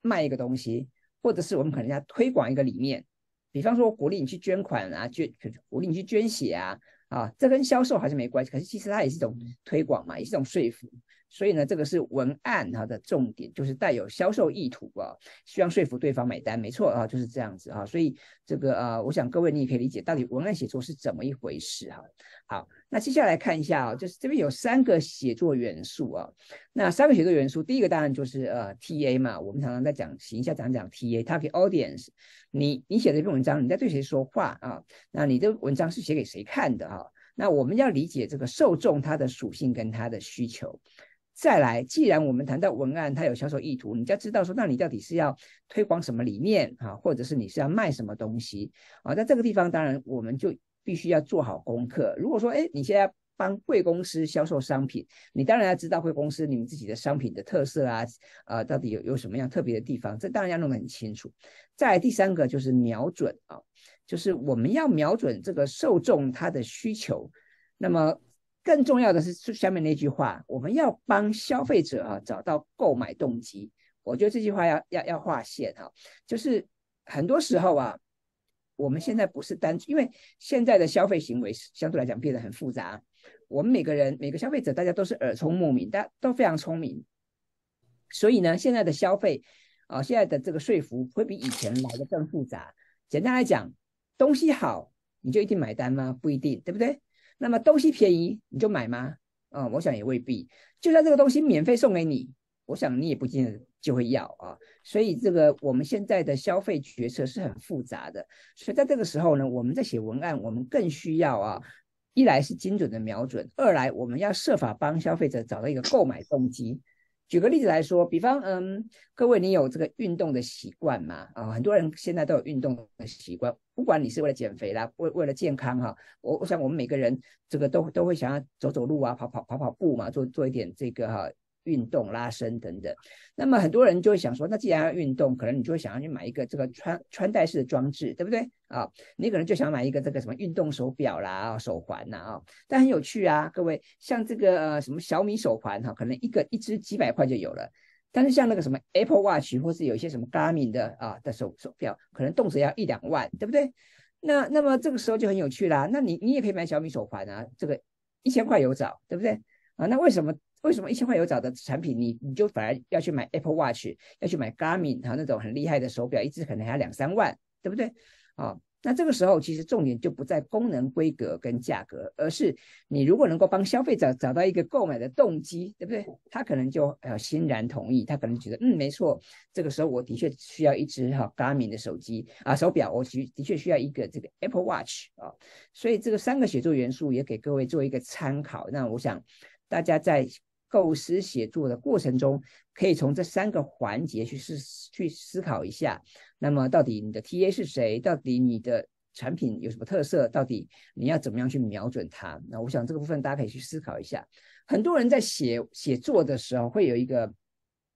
卖一个东西，或者是我们可能要推广一个理念。比方说，鼓励你去捐款啊，捐鼓励你去捐血啊，啊，这跟销售还是没关系。可是其实它也是一种推广嘛，也是一种说服。所以呢，这个是文案它的重点，就是带有销售意图啊，希望说服对方买单，没错啊，就是这样子啊。所以这个啊，我想各位你也可以理解到底文案写作是怎么一回事哈。好，那接下来看一下啊，就是这边有三个写作元素啊。那三个写作元素，第一个当然就是呃 T A 嘛，我们常常在讲，形象，讲讲 T A，target audience，你你写这篇文章你在对谁说话啊？那你的文章是写给谁看的哈？那我们要理解这个受众它的属性跟它的需求。再来，既然我们谈到文案，它有销售意图，你要知道说，那你到底是要推广什么理念啊，或者是你是要卖什么东西啊？在这个地方当然我们就必须要做好功课。如果说，哎，你现在帮贵公司销售商品，你当然要知道贵公司你们自己的商品的特色啊，呃，到底有有什么样特别的地方？这当然要弄得很清楚。再第三个就是瞄准啊，就是我们要瞄准这个受众他的需求，那么。更重要的是，下面那句话，我们要帮消费者啊找到购买动机。我觉得这句话要要要划线哈，就是很多时候啊，我们现在不是单，因为现在的消费行为相对来讲变得很复杂。我们每个人每个消费者，大家都是耳聪目明，大家都非常聪明，所以呢，现在的消费啊，现在的这个说服会比以前来的更复杂。简单来讲，东西好你就一定买单吗？不一定，对不对？那么东西便宜你就买吗？嗯，我想也未必。就算这个东西免费送给你，我想你也不见得就会要啊。所以这个我们现在的消费决策是很复杂的。所以在这个时候呢，我们在写文案，我们更需要啊，一来是精准的瞄准，二来我们要设法帮消费者找到一个购买动机。举个例子来说，比方，嗯，各位，你有这个运动的习惯吗？啊，很多人现在都有运动的习惯，不管你是为了减肥啦，为为了健康哈，我我想我们每个人这个都都会想要走走路啊，跑跑跑跑步嘛，做做一点这个哈。运动拉伸等等，那么很多人就会想说，那既然要运动，可能你就会想要去买一个这个穿穿戴式的装置，对不对啊？你可能就想买一个这个什么运动手表啦、手环呐啊。但很有趣啊，各位，像这个什么小米手环哈，可能一个一只几百块就有了。但是像那个什么 Apple Watch 或是有一些什么 Garmin 的啊的手手表，可能动辄要一两万，对不对？那那么这个时候就很有趣啦。那你你也可以买小米手环啊，这个一千块有找，对不对啊？那为什么？为什么一千块有找的产品，你你就反而要去买 Apple Watch，要去买 Garmin 啊那种很厉害的手表，一支可能要两三万，对不对？啊，那这个时候其实重点就不在功能规格跟价格，而是你如果能够帮消费者找到一个购买的动机，对不对？他可能就欣然同意，他可能觉得嗯没错，这个时候我的确需要一支哈 Garmin 的手机啊手表，我的的确需要一个这个 Apple Watch 啊，所以这个三个写作元素也给各位做一个参考。那我想大家在。构思写作的过程中，可以从这三个环节去思去思考一下。那么，到底你的 TA 是谁？到底你的产品有什么特色？到底你要怎么样去瞄准它？那我想这个部分大家可以去思考一下。很多人在写写作的时候会有一个。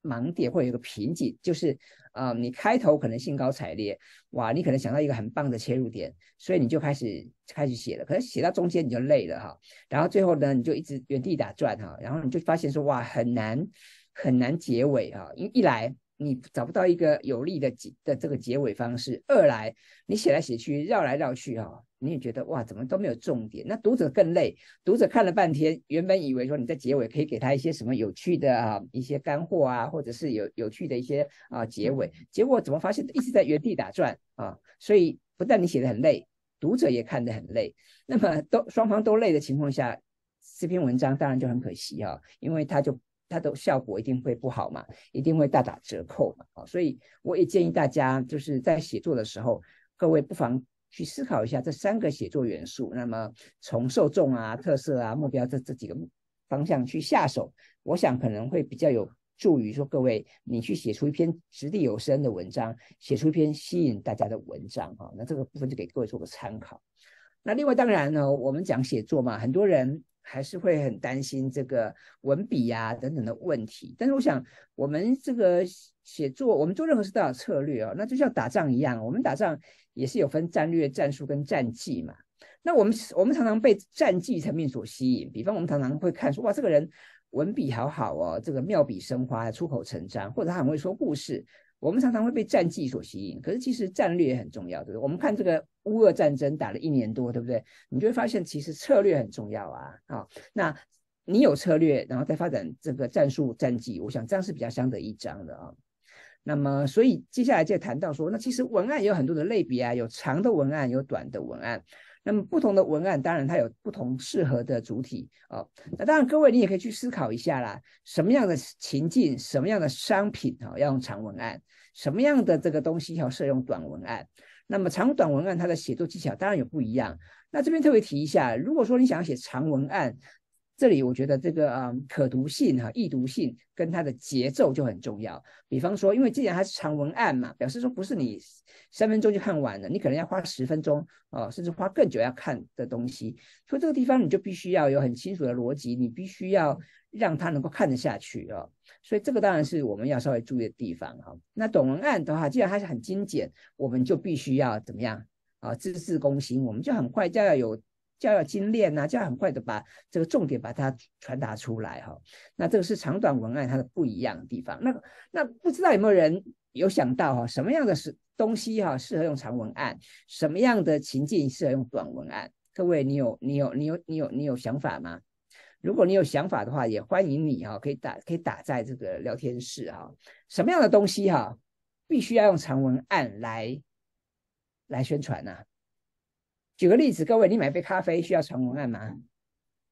盲点或者有个瓶颈，就是啊，你开头可能兴高采烈，哇，你可能想到一个很棒的切入点，所以你就开始开始写了，可是写到中间你就累了哈，然后最后呢，你就一直原地打转哈，然后你就发现说哇，很难很难结尾哈，因为一来你找不到一个有力的结的这个结尾方式，二来你写来写去绕来绕去哈，你也觉得哇，怎么都没有重点？那读者更累，读者看了半天，原本以为说你在结尾可以给他一些什么有趣的啊，一些干货啊，或者是有有趣的一些啊结尾，结果怎么发现一直在原地打转啊？所以不但你写的很累，读者也看得很累。那么都双方都累的情况下，这篇文章当然就很可惜啊，因为他就他的效果一定会不好嘛，一定会大打折扣嘛。啊。所以我也建议大家就是在写作的时候，各位不妨。去思考一下这三个写作元素，那么从受众啊、特色啊、目标这这几个方向去下手，我想可能会比较有助于说各位你去写出一篇掷地有声的文章，写出一篇吸引大家的文章哈。那这个部分就给各位做个参考。那另外当然呢，我们讲写作嘛，很多人。还是会很担心这个文笔呀等等的问题，但是我想，我们这个写作，我们做任何事都要策略啊。那就像打仗一样，我们打仗也是有分战略、战术跟战绩嘛。那我们我们常常被战绩层面所吸引，比方我们常常会看说哇，这个人文笔好好哦，这个妙笔生花，出口成章，或者他很会说故事。我们常常会被战绩所吸引，可是其实战略很重要，对不对？我们看这个乌俄战争打了一年多，对不对？你就会发现其实策略很重要啊。好，那你有策略，然后再发展这个战术战绩，我想这样是比较相得益彰的啊。那么，所以接下来就谈到说，那其实文案也有很多的类别啊，有长的文案，有短的文案。那么不同的文案，当然它有不同适合的主体哦。那当然，各位你也可以去思考一下啦，什么样的情境，什么样的商品哈要用长文案；什么样的这个东西要适用短文案。那么长短文案它的写作技巧当然有不一样。那这边特别提一下，如果说你想写长文案。这里我觉得这个啊可读性哈易读性跟它的节奏就很重要。比方说，因为既然它是长文案嘛，表示说不是你三分钟就看完了，你可能要花十分钟啊，甚至花更久要看的东西。所以这个地方你就必须要有很清楚的逻辑，你必须要让他能够看得下去啊。所以这个当然是我们要稍微注意的地方哈。那短文案的话，既然它是很精简，我们就必须要怎么样啊？字字工心，我们就很快就要有。就要精炼呐，就要很快的把这个重点把它传达出来哈。那这个是长短文案它的不一样的地方。那那不知道有没有人有想到哈，什么样的是东西哈适合用长文案，什么样的情境适合用短文案？各位，你有你有你有你有你有想法吗？如果你有想法的话，也欢迎你哈，可以打可以打在这个聊天室哈。什么样的东西哈，必须要用长文案来来宣传呢？举个例子，各位，你买杯咖啡需要长文案吗？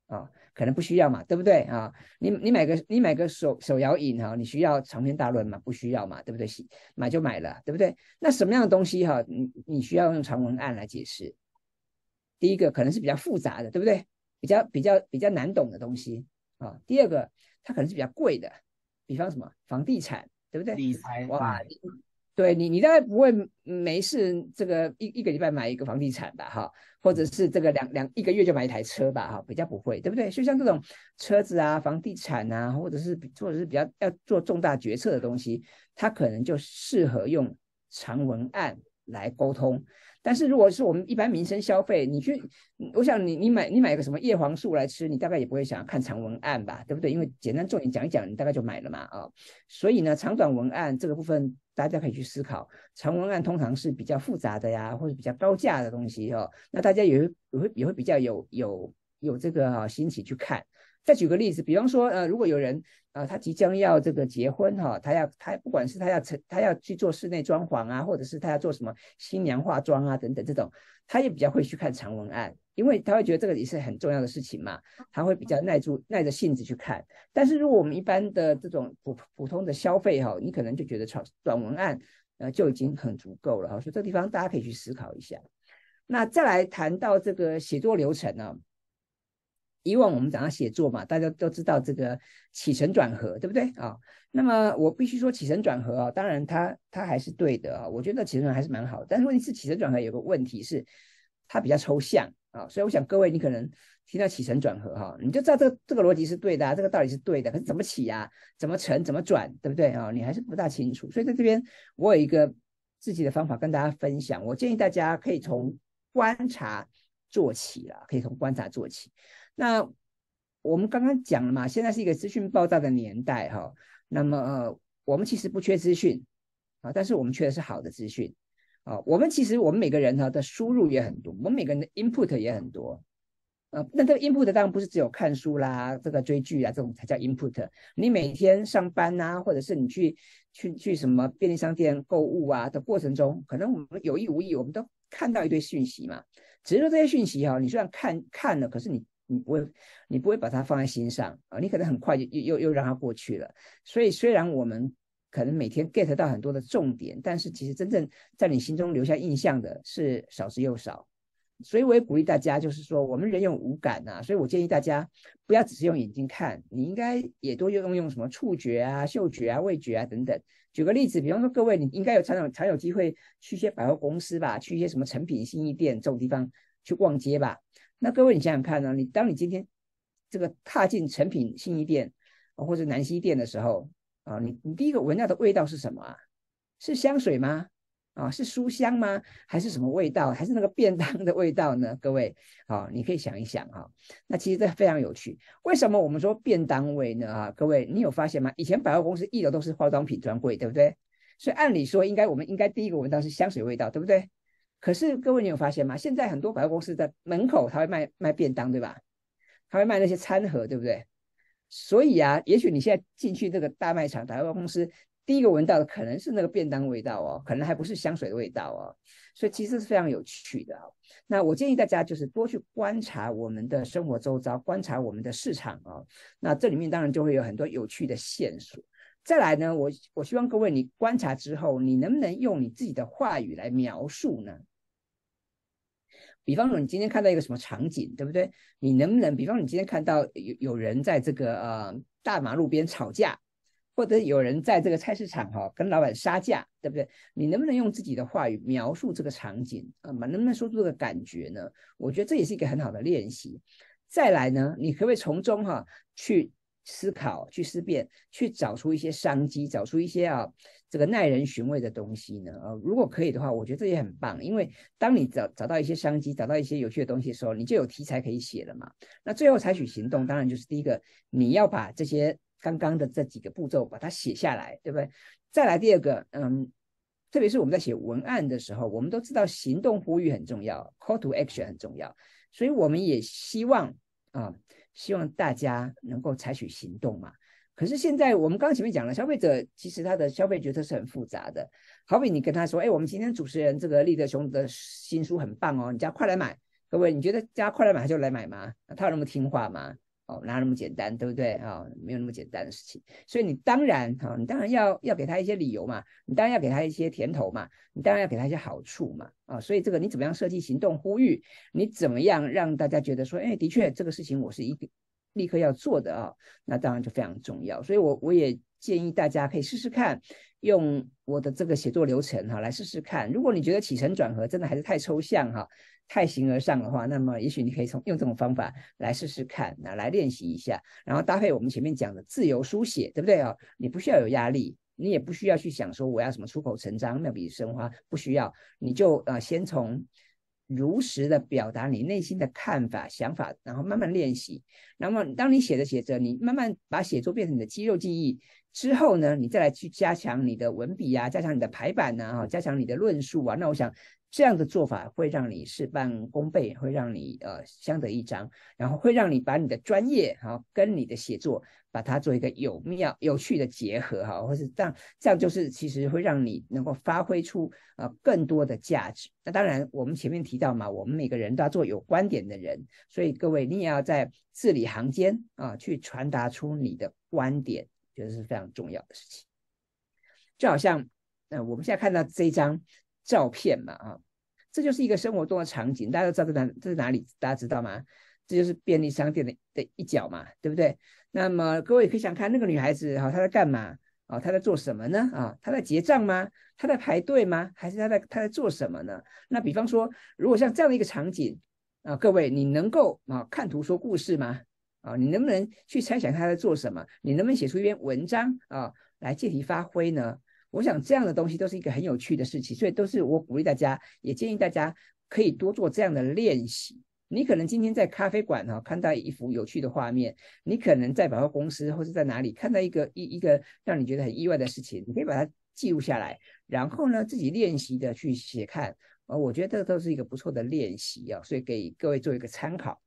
啊，可能不需要嘛，对不对啊？你你买个你买个手手摇饮哈，你需要长篇大论吗？不需要嘛，对不对？买就买了，对不对？那什么样的东西哈，你你需要用长文案来解释？第一个可能是比较复杂的，对不对？比较比较比较难懂的东西啊。第二个它可能是比较贵的，比方什么房地产，对不对？理财啊。对你，你大概不会没事这个一一个礼拜买一个房地产吧，哈，或者是这个两两一个月就买一台车吧，哈，比较不会，对不对？就像这种车子啊、房地产啊，或者是或者是比较要做重大决策的东西，它可能就适合用长文案来沟通。但是，如果是我们一般民生消费，你去，我想你你买你买个什么叶黄素来吃，你大概也不会想看长文案吧，对不对？因为简单重点讲一讲，你大概就买了嘛，啊。所以呢，长短文案这个部分，大家可以去思考，长文案通常是比较复杂的呀，或者比较高价的东西哦。那大家也会也会也会比较有有有这个心情去看。再举个例子，比方说，呃，如果有人，呃，他即将要这个结婚哈，他要他不管是他要成他要去做室内装潢啊，或者是他要做什么新娘化妆啊等等这种，他也比较会去看长文案，因为他会觉得这个也是很重要的事情嘛，他会比较耐住耐着性子去看。但是如果我们一般的这种普普通的消费哈，你可能就觉得长短文案，呃，就已经很足够了哈。所以这个地方大家可以去思考一下。那再来谈到这个写作流程呢？以往我们讲到写作嘛？大家都知道这个起承转合，对不对啊？那么我必须说起承转合啊，当然它它还是对的啊。我觉得起承合还是蛮好，但是问题是起承转合有个问题是它比较抽象啊。所以我想各位，你可能听到起承转合哈，你就知道这个这个逻辑是对的，啊，这个道理是对的，可是怎么起呀？怎么承？怎么转？对不对啊？你还是不大清楚。所以在这边，我有一个自己的方法跟大家分享。我建议大家可以从观察做起啦，可以从观察做起。那我们刚刚讲了嘛，现在是一个资讯爆炸的年代哈。那么呃、我们其实不缺资讯啊，但是我们缺的是好的资讯啊。我们其实我们每个人呢的输入也很多，我们每个人的 input 也很多呃，那这个 input 当然不是只有看书啦，这个追剧啊这种才叫 input。你每天上班啊，或者是你去去去什么便利商店购物啊的过程中，可能我们有意无意我们都看到一堆讯息嘛。只是说这些讯息哈，你虽然看看了，可是你。你不会，你不会把它放在心上啊！你可能很快就又又又让它过去了。所以虽然我们可能每天 get 到很多的重点，但是其实真正在你心中留下印象的是少之又少。所以我也鼓励大家，就是说我们人有五感啊，所以我建议大家不要只是用眼睛看，你应该也多用用什么触觉啊、嗅觉啊、味觉啊等等。举个例子，比方说各位你应该有常有常有机会去一些百货公司吧，去一些什么成品新意店这种地方去逛街吧。那各位，你想想看呢？你当你今天这个踏进诚品新一店或者南西店的时候啊，你你第一个闻到的味道是什么啊？是香水吗？啊，是书香吗？还是什么味道？还是那个便当的味道呢？各位，好，你可以想一想啊。那其实这非常有趣。为什么我们说便当味呢？啊，各位，你有发现吗？以前百货公司一楼都是化妆品专柜，对不对？所以按理说，应该我们应该第一个闻到是香水味道，对不对？可是各位，你有发现吗？现在很多百货公司在门口，他会卖卖便当，对吧？他会卖那些餐盒，对不对？所以啊，也许你现在进去这个大卖场，百货公司第一个闻到的可能是那个便当味道哦，可能还不是香水的味道哦。所以其实是非常有趣的。那我建议大家就是多去观察我们的生活周遭，观察我们的市场哦。那这里面当然就会有很多有趣的线索。再来呢，我我希望各位，你观察之后，你能不能用你自己的话语来描述呢？比方说，你今天看到一个什么场景，对不对？你能不能，比方说，你今天看到有有人在这个呃大马路边吵架，或者有人在这个菜市场哈跟老板杀价，对不对？你能不能用自己的话语描述这个场景啊？能不能说出这个感觉呢？我觉得这也是一个很好的练习。再来呢，你可不可以从中哈去思考、去思辨、去找出一些商机，找出一些啊？这个耐人寻味的东西呢，呃，如果可以的话，我觉得这也很棒。因为当你找找到一些商机，找到一些有趣的东西的时候，你就有题材可以写了嘛。那最后采取行动，当然就是第一个，你要把这些刚刚的这几个步骤把它写下来，对不对？再来第二个，嗯，特别是我们在写文案的时候，我们都知道行动呼吁很重要，Call to Action 很重要，所以我们也希望啊，希望大家能够采取行动嘛。可是现在我们刚前面讲了，消费者其实他的消费决策是很复杂的。好比你跟他说：“哎，我们今天主持人这个立德熊的新书很棒哦，你家快来买。”各位，你觉得家快来买他就来买吗？他有那么听话吗？哦，哪有那么简单，对不对啊？没有那么简单的事情。所以你当然哈，你当然要要给他一些理由嘛，你当然要给他一些甜头嘛，你当然要给他一些好处嘛，啊，所以这个你怎么样设计行动呼吁？你怎么样让大家觉得说：“哎，的确这个事情我是一个。”立刻要做的啊，那当然就非常重要。所以，我我也建议大家可以试试看，用我的这个写作流程哈，来试试看。如果你觉得起承转合真的还是太抽象哈，太形而上的话，那么也许你可以从用这种方法来试试看，那来练习一下，然后搭配我们前面讲的自由书写，对不对啊？你不需要有压力，你也不需要去想说我要什么出口成章、妙笔生花，不需要，你就呃先从。如实的表达你内心的看法、想法，然后慢慢练习。那么，当你写着写着，你慢慢把写作变成你的肌肉记忆之后呢，你再来去加强你的文笔啊，加强你的排版呐，哈，加强你的论述啊。那我想，这样的做法会让你事半功倍，会让你呃相得益彰，然后会让你把你的专业啊跟你的写作。把它做一个有妙有趣的结合，哈，或是这样，这样就是其实会让你能够发挥出呃更多的价值。那当然，我们前面提到嘛，我们每个人都要做有观点的人，所以各位你也要在字里行间啊去传达出你的观点，觉得是非常重要的事情。就好像呃我们现在看到这张照片嘛，啊，这就是一个生活中的场景，大家都知道在哪这是哪里？大家知道吗？这就是便利商店的的一角嘛，对不对？那么各位可以想看那个女孩子啊，她在干嘛啊？她在做什么呢？啊，她在结账吗？她在排队吗？还是她在她在做什么呢？那比方说，如果像这样的一个场景啊，各位你能够啊看图说故事吗？啊，你能不能去猜想她在做什么？你能不能写出一篇文章啊来借题发挥呢？我想这样的东西都是一个很有趣的事情，所以都是我鼓励大家，也建议大家可以多做这样的练习。你可能今天在咖啡馆哈看到一幅有趣的画面，你可能在百货公司或者在哪里看到一个一一个让你觉得很意外的事情，你可以把它记录下来，然后呢自己练习的去写看，呃，我觉得这都是一个不错的练习啊，所以给各位做一个参考。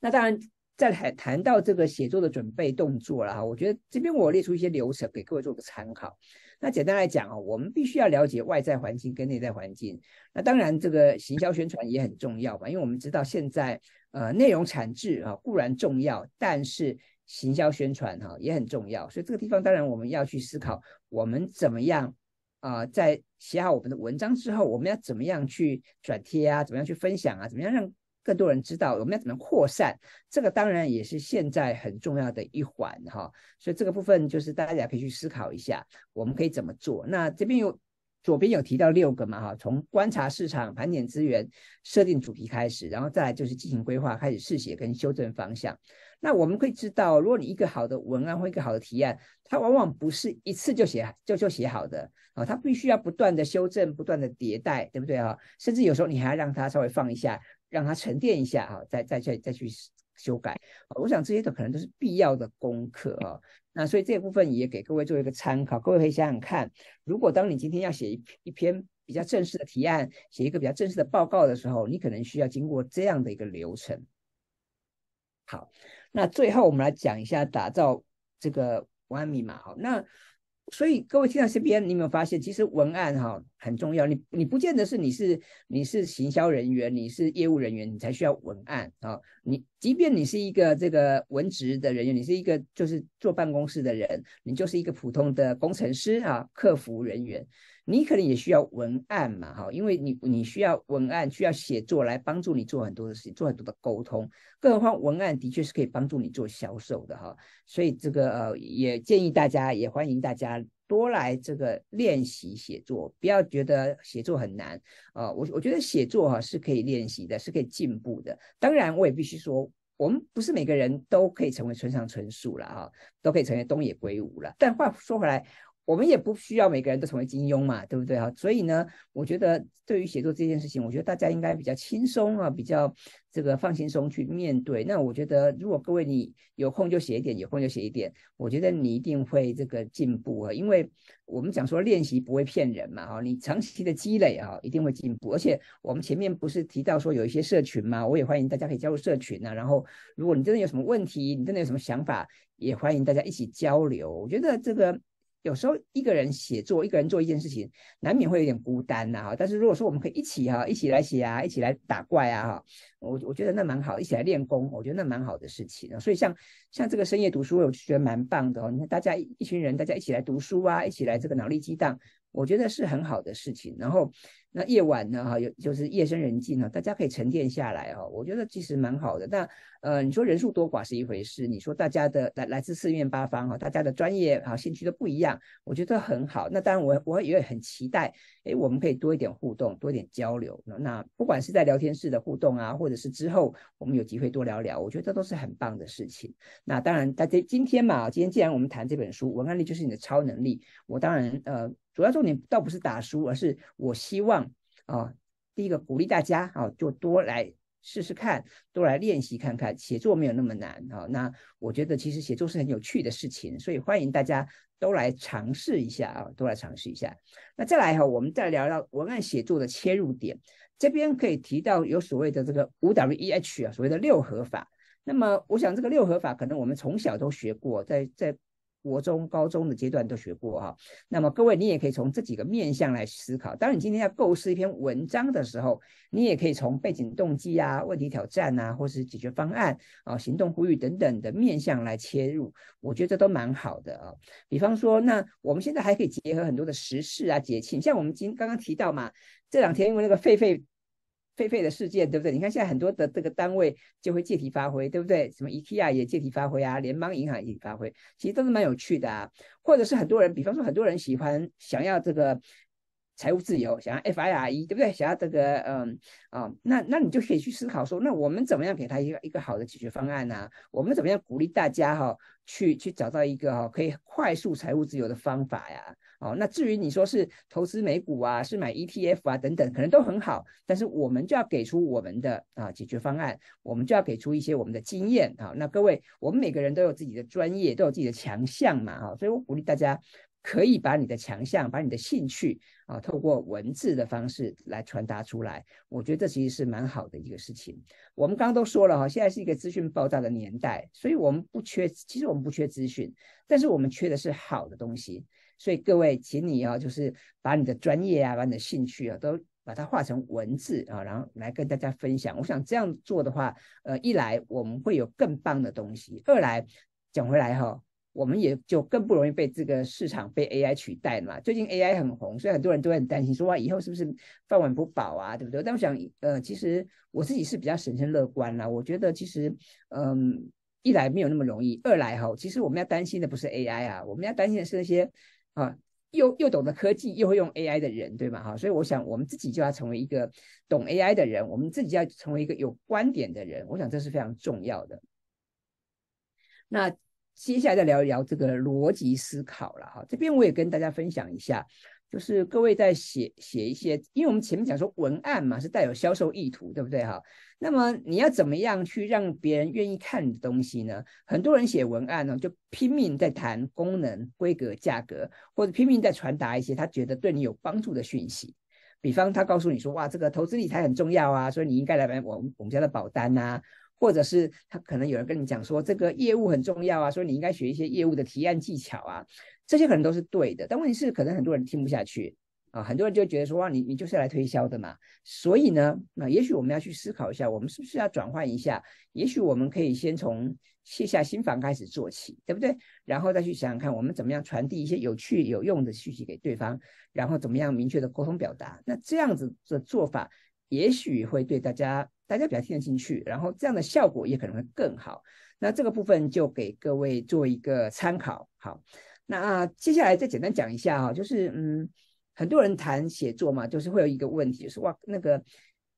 那当然。在谈谈到这个写作的准备动作了哈，我觉得这边我列出一些流程给各位做个参考。那简单来讲啊，我们必须要了解外在环境跟内在环境。那当然，这个行销宣传也很重要吧，因为我们知道现在呃内容产制啊固然重要，但是行销宣传哈也很重要。所以这个地方当然我们要去思考，我们怎么样啊，在写好我们的文章之后，我们要怎么样去转贴啊，怎么样去分享啊，怎么样让。更多人知道我们要怎么扩散，这个当然也是现在很重要的一环哈。所以这个部分就是大家可以去思考一下，我们可以怎么做。那这边有左边有提到六个嘛哈，从观察市场、盘点资源、设定主题开始，然后再来就是进行规划，开始试写跟修正方向。那我们会知道，如果你一个好的文案或一个好的提案，它往往不是一次就写就就写好的啊，它必须要不断的修正、不断的迭代，对不对啊？甚至有时候你还要让它稍微放一下。让它沉淀一下啊，再再再再去修改。我想这些都可能都是必要的功课啊。那所以这部分也给各位做一个参考，各位可以想想看，如果当你今天要写一篇比较正式的提案，写一个比较正式的报告的时候，你可能需要经过这样的一个流程。好，那最后我们来讲一下打造这个文案密码。好，那。所以各位听到这边，你有没有发现，其实文案哈很重要。你你不见得是你是你是行销人员，你是业务人员，你才需要文案啊。你即便你是一个这个文职的人员，你是一个就是坐办公室的人，你就是一个普通的工程师啊，客服人员。你可能也需要文案嘛，哈，因为你你需要文案，需要写作来帮助你做很多的事情，做很多的沟通。更何况，文案的确是可以帮助你做销售的，哈。所以这个呃，也建议大家，也欢迎大家多来这个练习写作，不要觉得写作很难啊。我我觉得写作哈是可以练习的，是可以进步的。当然，我也必须说，我们不是每个人都可以成为村上春树了哈，都可以成为东野圭吾了。但话说回来。我们也不需要每个人都成为金庸嘛，对不对啊？所以呢，我觉得对于写作这件事情，我觉得大家应该比较轻松啊，比较这个放轻松去面对。那我觉得，如果各位你有空就写一点，有空就写一点，我觉得你一定会这个进步啊，因为我们讲说练习不会骗人嘛，哈，你长期的积累啊，一定会进步。而且我们前面不是提到说有一些社群嘛，我也欢迎大家可以加入社群啊。然后，如果你真的有什么问题，你真的有什么想法，也欢迎大家一起交流。我觉得这个。有时候一个人写作，一个人做一件事情，难免会有点孤单呐。但是如果说我们可以一起哈，一起来写啊，一起来打怪啊哈，我我觉得那蛮好，一起来练功，我觉得那蛮好的事情。所以像像这个深夜读书，我就觉得蛮棒的哦。你看大家一群人，大家一起来读书啊，一起来这个脑力激荡，我觉得是很好的事情。然后。那夜晚呢？哈，有就是夜深人静呢，大家可以沉淀下来哦。我觉得其实蛮好的。那呃，你说人数多寡是一回事，你说大家的来来自四面八方哈，大家的专业啊、兴趣都不一样，我觉得很好。那当然，我我也很期待，哎，我们可以多一点互动，多一点交流。那不管是在聊天室的互动啊，或者是之后我们有机会多聊聊，我觉得都是很棒的事情。那当然，大家今天嘛，今天既然我们谈这本书《文案力就是你的超能力》，我当然呃，主要重点倒不是打书，而是我希望。啊，第一个鼓励大家啊，就多来试试看，多来练习看看，写作没有那么难啊。那我觉得其实写作是很有趣的事情，所以欢迎大家都来尝试一下啊，都来尝试一下。那再来哈，我们再聊聊文案写作的切入点。这边可以提到有所谓的这个五 W E H 啊，所谓的六合法。那么我想这个六合法可能我们从小都学过，在在。国中、高中的阶段都学过哈，那么各位你也可以从这几个面向来思考。当然，你今天要构思一篇文章的时候，你也可以从背景、动机啊、问题、挑战啊，或是解决方案啊、行动呼吁等等的面向来切入。我觉得都蛮好的啊。比方说，那我们现在还可以结合很多的时事啊、节庆，像我们今刚刚提到嘛，这两天因为那个狒狒。废废的事件，对不对？你看现在很多的这个单位就会借题发挥，对不对？什么 e t e a 也借题发挥啊，联邦银行也发挥，其实都是蛮有趣的啊。或者是很多人，比方说很多人喜欢想要这个。财务自由，想要 FIRE 对不对？想要这个嗯啊，那那你就可以去思考说，那我们怎么样给他一个一个好的解决方案呢？我们怎么样鼓励大家哈，去去找到一个哈可以快速财务自由的方法呀？哦，那至于你说是投资美股啊，是买 ETF 啊等等，可能都很好，但是我们就要给出我们的啊解决方案，我们就要给出一些我们的经验啊。那各位，我们每个人都有自己的专业，都有自己的强项嘛哈，所以我鼓励大家。可以把你的强项、把你的兴趣啊，透过文字的方式来传达出来。我觉得这其实是蛮好的一个事情。我们刚刚都说了哈，现在是一个资讯爆炸的年代，所以我们不缺，其实我们不缺资讯，但是我们缺的是好的东西。所以各位，请你啊，就是把你的专业啊、把你的兴趣啊，都把它化成文字啊，然后来跟大家分享。我想这样做的话，呃，一来我们会有更棒的东西；二来讲回来哈。我们也就更不容易被这个市场被 AI 取代嘛。最近 AI 很红，所以很多人都很担心，说哇，以后是不是饭碗不保啊，对不对？但我想，呃，其实我自己是比较审慎乐观啦。我觉得其实，嗯，一来没有那么容易，二来哈，其实我们要担心的不是 AI 啊，我们要担心的是那些啊，又又懂得科技又会用 AI 的人，对吗？哈，所以我想，我们自己就要成为一个懂 AI 的人，我们自己要成为一个有观点的人，我想这是非常重要的。那。接下来再聊一聊这个逻辑思考了哈，这边我也跟大家分享一下，就是各位在写写一些，因为我们前面讲说文案嘛是带有销售意图，对不对哈？那么你要怎么样去让别人愿意看你的东西呢？很多人写文案呢就拼命在谈功能、规格、价格，或者拼命在传达一些他觉得对你有帮助的讯息，比方他告诉你说哇这个投资理财很重要啊，所以你应该来买我我们家的保单呐。或者是他可能有人跟你讲说这个业务很重要啊，说你应该学一些业务的提案技巧啊，这些可能都是对的。但问题是，可能很多人听不下去啊，很多人就觉得说哇，你你就是来推销的嘛。所以呢，那也许我们要去思考一下，我们是不是要转换一下？也许我们可以先从卸下心房开始做起，对不对？然后再去想想看，我们怎么样传递一些有趣有用的信息给对方，然后怎么样明确的沟通表达。那这样子的做法，也许会对大家。大家比较听得进去，然后这样的效果也可能会更好。那这个部分就给各位做一个参考。好，那接下来再简单讲一下啊，就是嗯，很多人谈写作嘛，就是会有一个问题，就是哇，那个。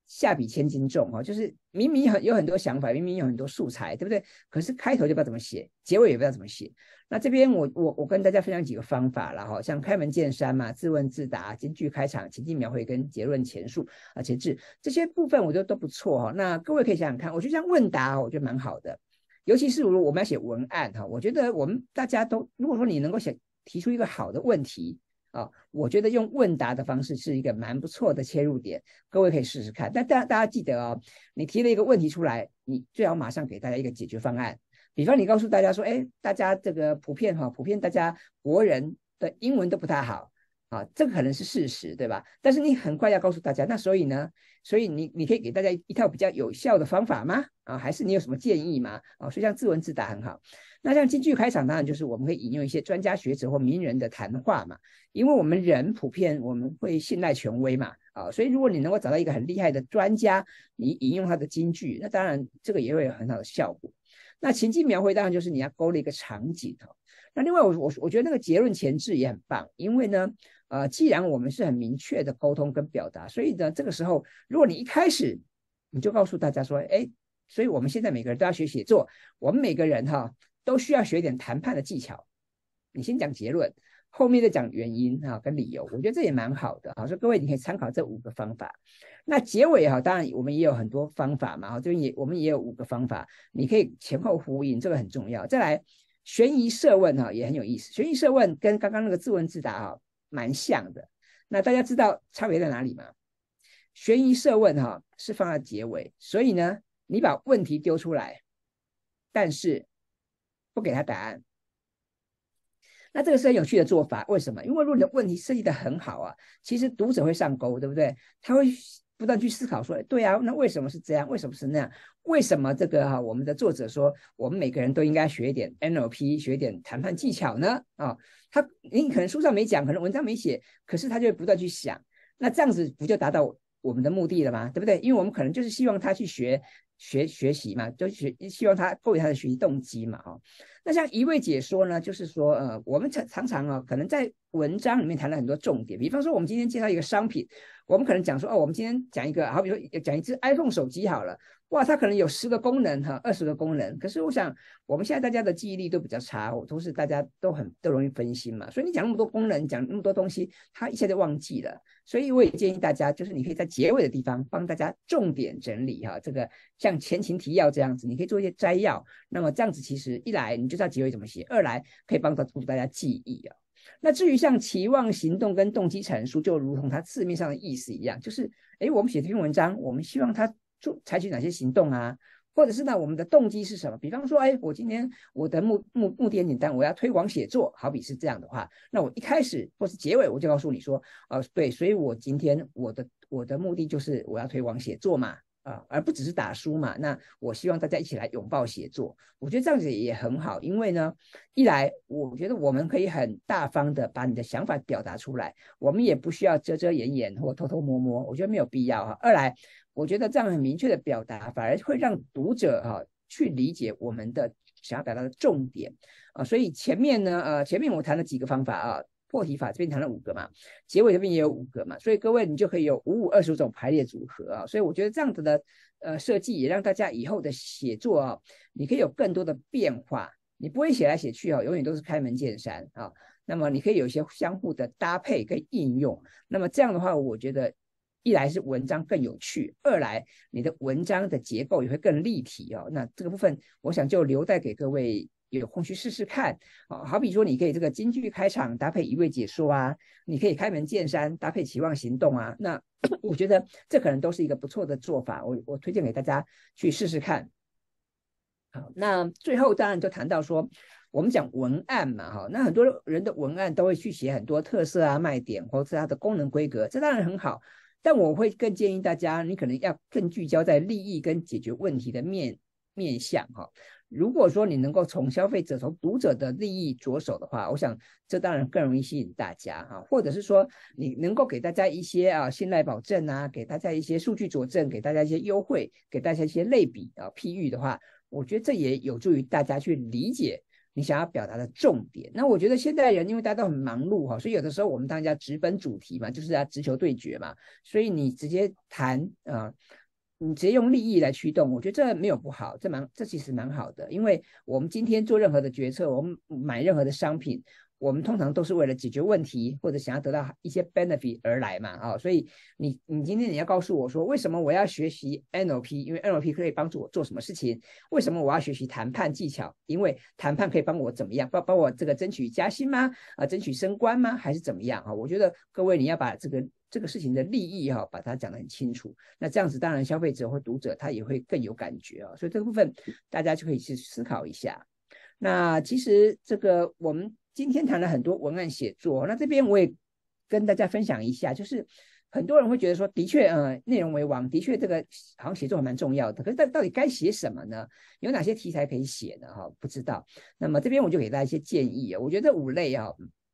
下笔千斤重哈，就是明明很有很多想法，明明有很多素材，对不对？可是开头就不知道怎么写，结尾也不知道怎么写。那这边我我我跟大家分享几个方法了哈，像开门见山嘛，自问自答，京剧开场，情境描绘跟结论前述啊，前置这些部分，我觉得都不错哈。那各位可以想想看，我觉得像问答，我觉得蛮好的，尤其是如我们要写文案哈，我觉得我们大家都如果说你能够想提出一个好的问题。啊，我觉得用问答的方式是一个蛮不错的切入点，各位可以试试看。但大大家记得哦，你提了一个问题出来，你最好马上给大家一个解决方案。比方你告诉大家说，哎，大家这个普遍哈，普遍大家国人的英文都不太好。啊，这个可能是事实，对吧？但是你很快要告诉大家，那所以呢？所以你你可以给大家一套比较有效的方法吗？啊，还是你有什么建议吗？啊，所以像自问自答很好。那像京剧开场，当然就是我们可以引用一些专家学者或名人的谈话嘛，因为我们人普遍我们会信赖权威嘛。啊，所以如果你能够找到一个很厉害的专家，你引用他的京剧，那当然这个也会有很好的效果。那情境描绘当然就是你要勾勒一个场景啊。那另外，我我我觉得那个结论前置也很棒，因为呢。呃，既然我们是很明确的沟通跟表达，所以呢，这个时候如果你一开始你就告诉大家说，哎，所以我们现在每个人都要学写作，我们每个人哈都需要学一点谈判的技巧。你先讲结论，后面再讲原因哈跟理由，我觉得这也蛮好的啊。说各位你可以参考这五个方法，那结尾哈、好，当然我们也有很多方法嘛，哈，就也我们也有五个方法，你可以前后呼应，这个很重要。再来，悬疑设问哈也很有意思，悬疑设问跟刚刚那个自问自答哈。蛮像的，那大家知道差别在哪里吗？悬疑设问哈，是放在结尾，所以呢，你把问题丢出来，但是不给他答案。那这个是很有趣的做法，为什么？因为如果你的问题设计的很好啊，其实读者会上钩，对不对？他会不断去思考说，对啊，那为什么是这样？为什么是那样？为什么这个哈，我们的作者说我们每个人都应该学点 NLP，学点谈判技巧呢？啊，他你可能书上没讲，可能文章没写，可是他就不断去想，那这样子不就达到我们的目的了吗？对不对？因为我们可能就是希望他去学学学习嘛，就学希望他赋予他的学习动机嘛，啊。那像一位解说呢，就是说呃，我们常常啊，可能在文章里面谈了很多重点，比方说我们今天介绍一个商品。我们可能讲说哦，我们今天讲一个，好，比如说讲一只 iPhone 手机好了，哇，它可能有十个功能哈，二十个功能。可是我想，我们现在大家的记忆力都比较差，同时大家都很都容易分心嘛，所以你讲那么多功能，讲那么多东西，他一下就忘记了。所以我也建议大家，就是你可以在结尾的地方帮大家重点整理哈，这个像前情提要这样子，你可以做一些摘要。那么这样子其实一来你就知道结尾怎么写，二来可以帮到助大家记忆啊。那至于像期望行动跟动机阐述，就如同它字面上的意思一样，就是，哎，我们写这篇文章，我们希望他做采取哪些行动啊？或者是呢，我们的动机是什么？比方说，哎，我今天我的目目目的很简单，我要推广写作。好比是这样的话，那我一开始或是结尾，我就告诉你说，呃，对，所以我今天我的我的目的就是我要推广写作嘛。啊，而不只是打输嘛？那我希望大家一起来拥抱写作，我觉得这样子也很好，因为呢，一来我觉得我们可以很大方的把你的想法表达出来，我们也不需要遮遮掩掩或偷偷摸摸，我觉得没有必要哈。二来，我觉得这样很明确的表达，反而会让读者啊去理解我们的想要表达的重点啊。所以前面呢，呃，前面我谈了几个方法啊。破题法这边谈了五个嘛，结尾这边也有五个嘛，所以各位你就可以有五五二十种排列组合啊，所以我觉得这样子的呃设计也让大家以后的写作啊，你可以有更多的变化，你不会写来写去哦，永远都是开门见山啊，那么你可以有一些相互的搭配跟应用，那么这样的话，我觉得一来是文章更有趣，二来你的文章的结构也会更立体哦，那这个部分我想就留待给各位。有空去试试看啊，好比说，你可以这个京剧开场搭配一位解说啊，你可以开门见山搭配期望行动啊，那 我觉得这可能都是一个不错的做法，我我推荐给大家去试试看。好，那最后当然就谈到说，我们讲文案嘛，哈，那很多人的文案都会去写很多特色啊、卖点或者是它的功能规格，这当然很好，但我会更建议大家，你可能要更聚焦在利益跟解决问题的面面向哈。如果说你能够从消费者、从读者的利益着手的话，我想这当然更容易吸引大家啊，或者是说，你能够给大家一些啊信赖保证啊，给大家一些数据佐证，给大家一些优惠，给大家一些类比啊譬喻的话，我觉得这也有助于大家去理解你想要表达的重点。那我觉得现在人因为大家都很忙碌哈，所以有的时候我们当家直奔主题嘛，就是要直球对决嘛，所以你直接谈啊。你直接用利益来驱动，我觉得这没有不好，这蛮这其实蛮好的，因为我们今天做任何的决策，我们买任何的商品。我们通常都是为了解决问题，或者想要得到一些 benefit 而来嘛，啊，所以你你今天你要告诉我说，为什么我要学习 NOP？因为 NOP 可以帮助我做什么事情？为什么我要学习谈判技巧？因为谈判可以帮我怎么样？帮帮我这个争取加薪吗？啊，争取升官吗？还是怎么样？啊，我觉得各位你要把这个这个事情的利益哈，把它讲得很清楚。那这样子，当然消费者或读者他也会更有感觉啊。所以这个部分大家就可以去思考一下。那其实这个我们。今天谈了很多文案写作，那这边我也跟大家分享一下，就是很多人会觉得说，的确，呃，内容为王，的确，这个好像写作还蛮重要的。可是，但到底该写什么呢？有哪些题材可以写呢？哈，不知道。那么，这边我就给大家一些建议啊。我觉得这五类啊，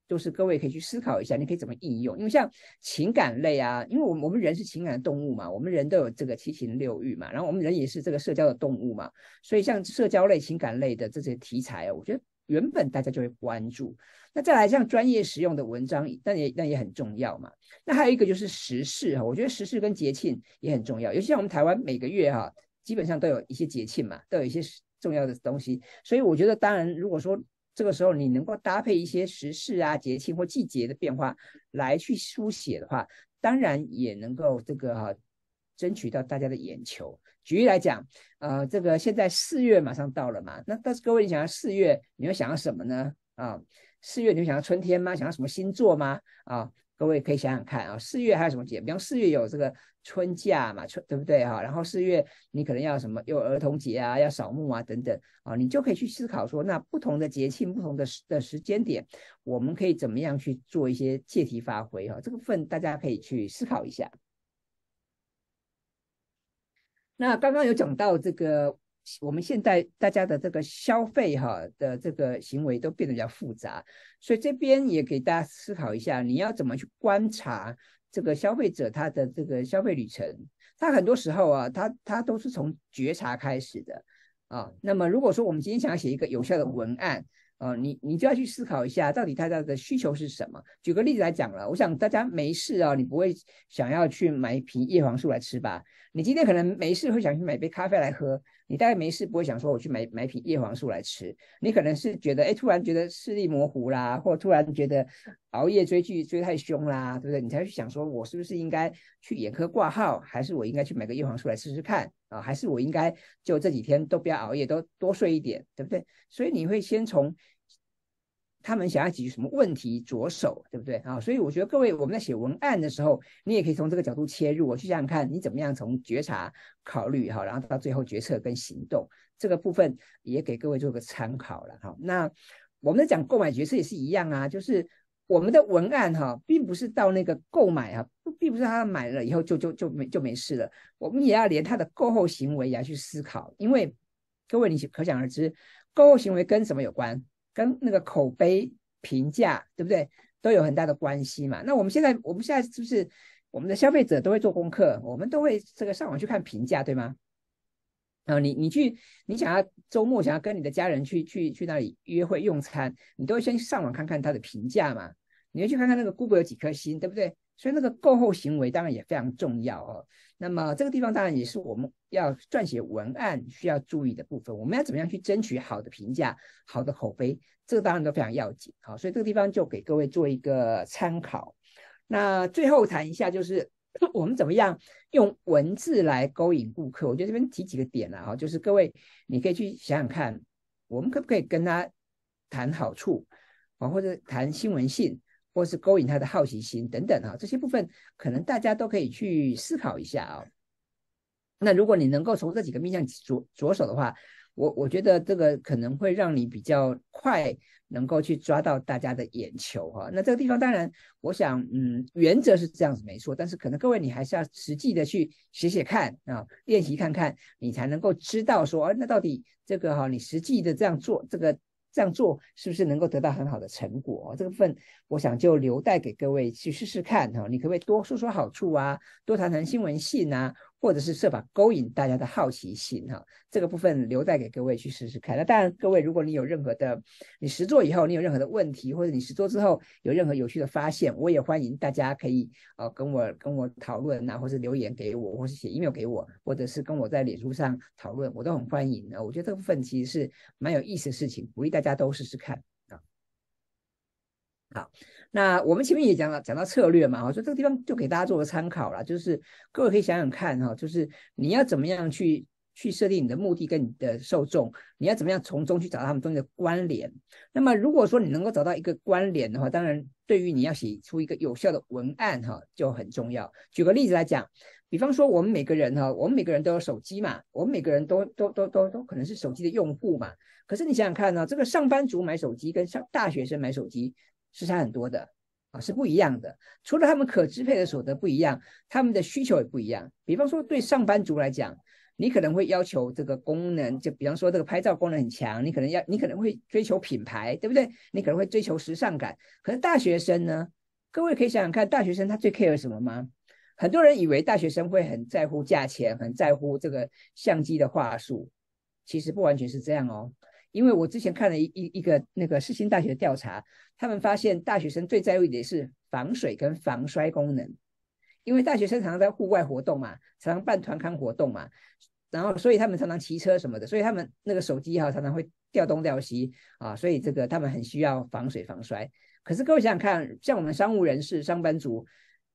都是各位可以去思考一下，你可以怎么应用。因为像情感类啊，因为我们我们人是情感的动物嘛，我们人都有这个七情六欲嘛，然后我们人也是这个社交的动物嘛，所以像社交类、情感类的这些题材，我觉得。原本大家就会关注，那再来像专业实用的文章，但也但也很重要嘛。那还有一个就是时事哈，我觉得时事跟节庆也很重要。尤其像我们台湾每个月哈，基本上都有一些节庆嘛，都有一些重要的东西。所以我觉得，当然如果说这个时候你能够搭配一些时事啊、节庆或季节的变化来去书写的话，当然也能够这个哈、争取到大家的眼球。举例来讲，啊，这个现在四月马上到了嘛，那但是各位，你想要四月，你会想要什么呢？啊，四月你会想要春天吗？想要什么星座吗？啊，各位可以想想看啊，四月还有什么节？比方四月有这个春假嘛，春对不对哈？然后四月你可能要什么？有儿童节啊，要扫墓啊等等啊，你就可以去思考说，那不同的节庆，不同的时的时间点，我们可以怎么样去做一些借题发挥哈？这个份大家可以去思考一下。那刚刚有讲到这个，我们现在大家的这个消费哈的这个行为都变得比较复杂，所以这边也给大家思考一下，你要怎么去观察这个消费者他的这个消费旅程？他很多时候啊，他他都是从觉察开始的啊。那么如果说我们今天想要写一个有效的文案啊，你你就要去思考一下，到底大家的需求是什么？举个例子来讲了，我想大家没事啊，你不会想要去买一瓶叶黄素来吃吧？你今天可能没事会想去买杯咖啡来喝，你大概没事不会想说我去买买瓶叶黄素来吃，你可能是觉得，哎，突然觉得视力模糊啦，或突然觉得熬夜追剧追太凶啦，对不对？你才去想说，我是不是应该去眼科挂号，还是我应该去买个叶黄素来试试看啊？还是我应该就这几天都不要熬夜，都多睡一点，对不对？所以你会先从。他们想要解决什么问题着手，对不对啊？所以我觉得各位我们在写文案的时候，你也可以从这个角度切入。我去想想看你怎么样从觉察考虑哈，然后到最后决策跟行动这个部分也给各位做个参考了哈。那我们在讲购买决策也是一样啊，就是我们的文案哈，并不是到那个购买啊，并不是他买了以后就就就没就没事了，我们也要连他的购后行为也要去思考，因为各位你可想而知，购后行为跟什么有关？跟那个口碑评价，对不对，都有很大的关系嘛。那我们现在，我们现在是不是我们的消费者都会做功课，我们都会这个上网去看评价，对吗？然后你你去，你想要周末想要跟你的家人去去去那里约会用餐，你都会先上网看看他的评价嘛？你要去看看那个 Google 有几颗星，对不对？所以那个购后行为当然也非常重要哦。那么这个地方当然也是我们要撰写文案需要注意的部分。我们要怎么样去争取好的评价、好的口碑？这个当然都非常要紧好，所以这个地方就给各位做一个参考。那最后谈一下，就是 我们怎么样用文字来勾引顾客？我觉得这边提几个点了哈，就是各位你可以去想想看，我们可不可以跟他谈好处啊，或者谈新闻性。或是勾引他的好奇心等等哈，这些部分可能大家都可以去思考一下啊。那如果你能够从这几个面向着着手的话，我我觉得这个可能会让你比较快能够去抓到大家的眼球哈。那这个地方当然，我想嗯，原则是这样子没错，但是可能各位你还是要实际的去写写看啊，练习看看，你才能够知道说，哎，那到底这个哈，你实际的这样做，这个这样做是不是能够得到很好的成果？这个部分。我想就留带给各位去试试看哈，你可不可以多说说好处啊，多谈谈新闻性啊，或者是设法勾引大家的好奇心哈。这个部分留带给各位去试试看。那当然，各位如果你有任何的，你实做以后你有任何的问题，或者你实做之后有任何有趣的发现，我也欢迎大家可以呃跟我跟我讨论啊，或是留言给我，或是写 email 给我，或者是跟我在脸书上讨论，我都很欢迎的。我觉得这部分其实是蛮有意思的事情，鼓励大家都试试看。好，那我们前面也讲了，讲到策略嘛，我所以这个地方就给大家做个参考了，就是各位可以想想看，哈，就是你要怎么样去去设定你的目的跟你的受众，你要怎么样从中去找到他们中间的关联。那么如果说你能够找到一个关联的话，当然对于你要写出一个有效的文案，哈，就很重要。举个例子来讲，比方说我们每个人，哈，我们每个人都有手机嘛，我们每个人都都都都都可能是手机的用户嘛。可是你想想看呢，这个上班族买手机跟上大学生买手机。时差很多的啊，是不一样的。除了他们可支配的所得不一样，他们的需求也不一样。比方说，对上班族来讲，你可能会要求这个功能，就比方说这个拍照功能很强，你可能要，你可能会追求品牌，对不对？你可能会追求时尚感。可是大学生呢？各位可以想想看，大学生他最 care 什么吗？很多人以为大学生会很在乎价钱，很在乎这个相机的话术，其实不完全是这样哦。因为我之前看了一一一个那个世新大学的调查，他们发现大学生最在意的是防水跟防摔功能，因为大学生常常在户外活动嘛，常常办团刊活动嘛，然后所以他们常常骑车什么的，所以他们那个手机哈常常会掉东掉西啊，所以这个他们很需要防水防摔。可是各位想想看，像我们商务人士、上班族，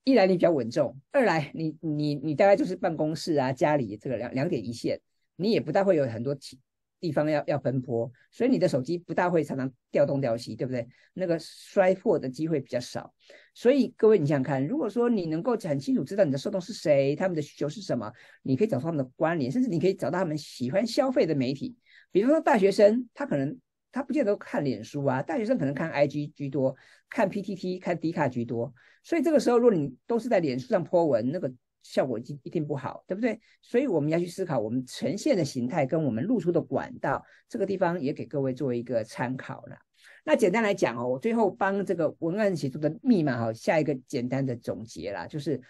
一来你比较稳重，二来你你你大概就是办公室啊、家里这个两两点一线，你也不大会有很多骑。地方要要奔波，所以你的手机不大会常常调动调息，对不对？那个摔破的机会比较少。所以各位，你想看，如果说你能够很清楚知道你的受众是谁，他们的需求是什么，你可以找出他们的关联，甚至你可以找到他们喜欢消费的媒体。比方说大学生，他可能他不见得都看脸书啊，大学生可能看 IG 居多，看 PTT 看 D 卡居多。所以这个时候，如果你都是在脸书上 po 文，那个。效果一一定不好，对不对？所以我们要去思考我们呈现的形态跟我们露出的管道，这个地方也给各位做一个参考了。那简单来讲哦，我最后帮这个文案写作的密码哈，下一个简单的总结啦，就是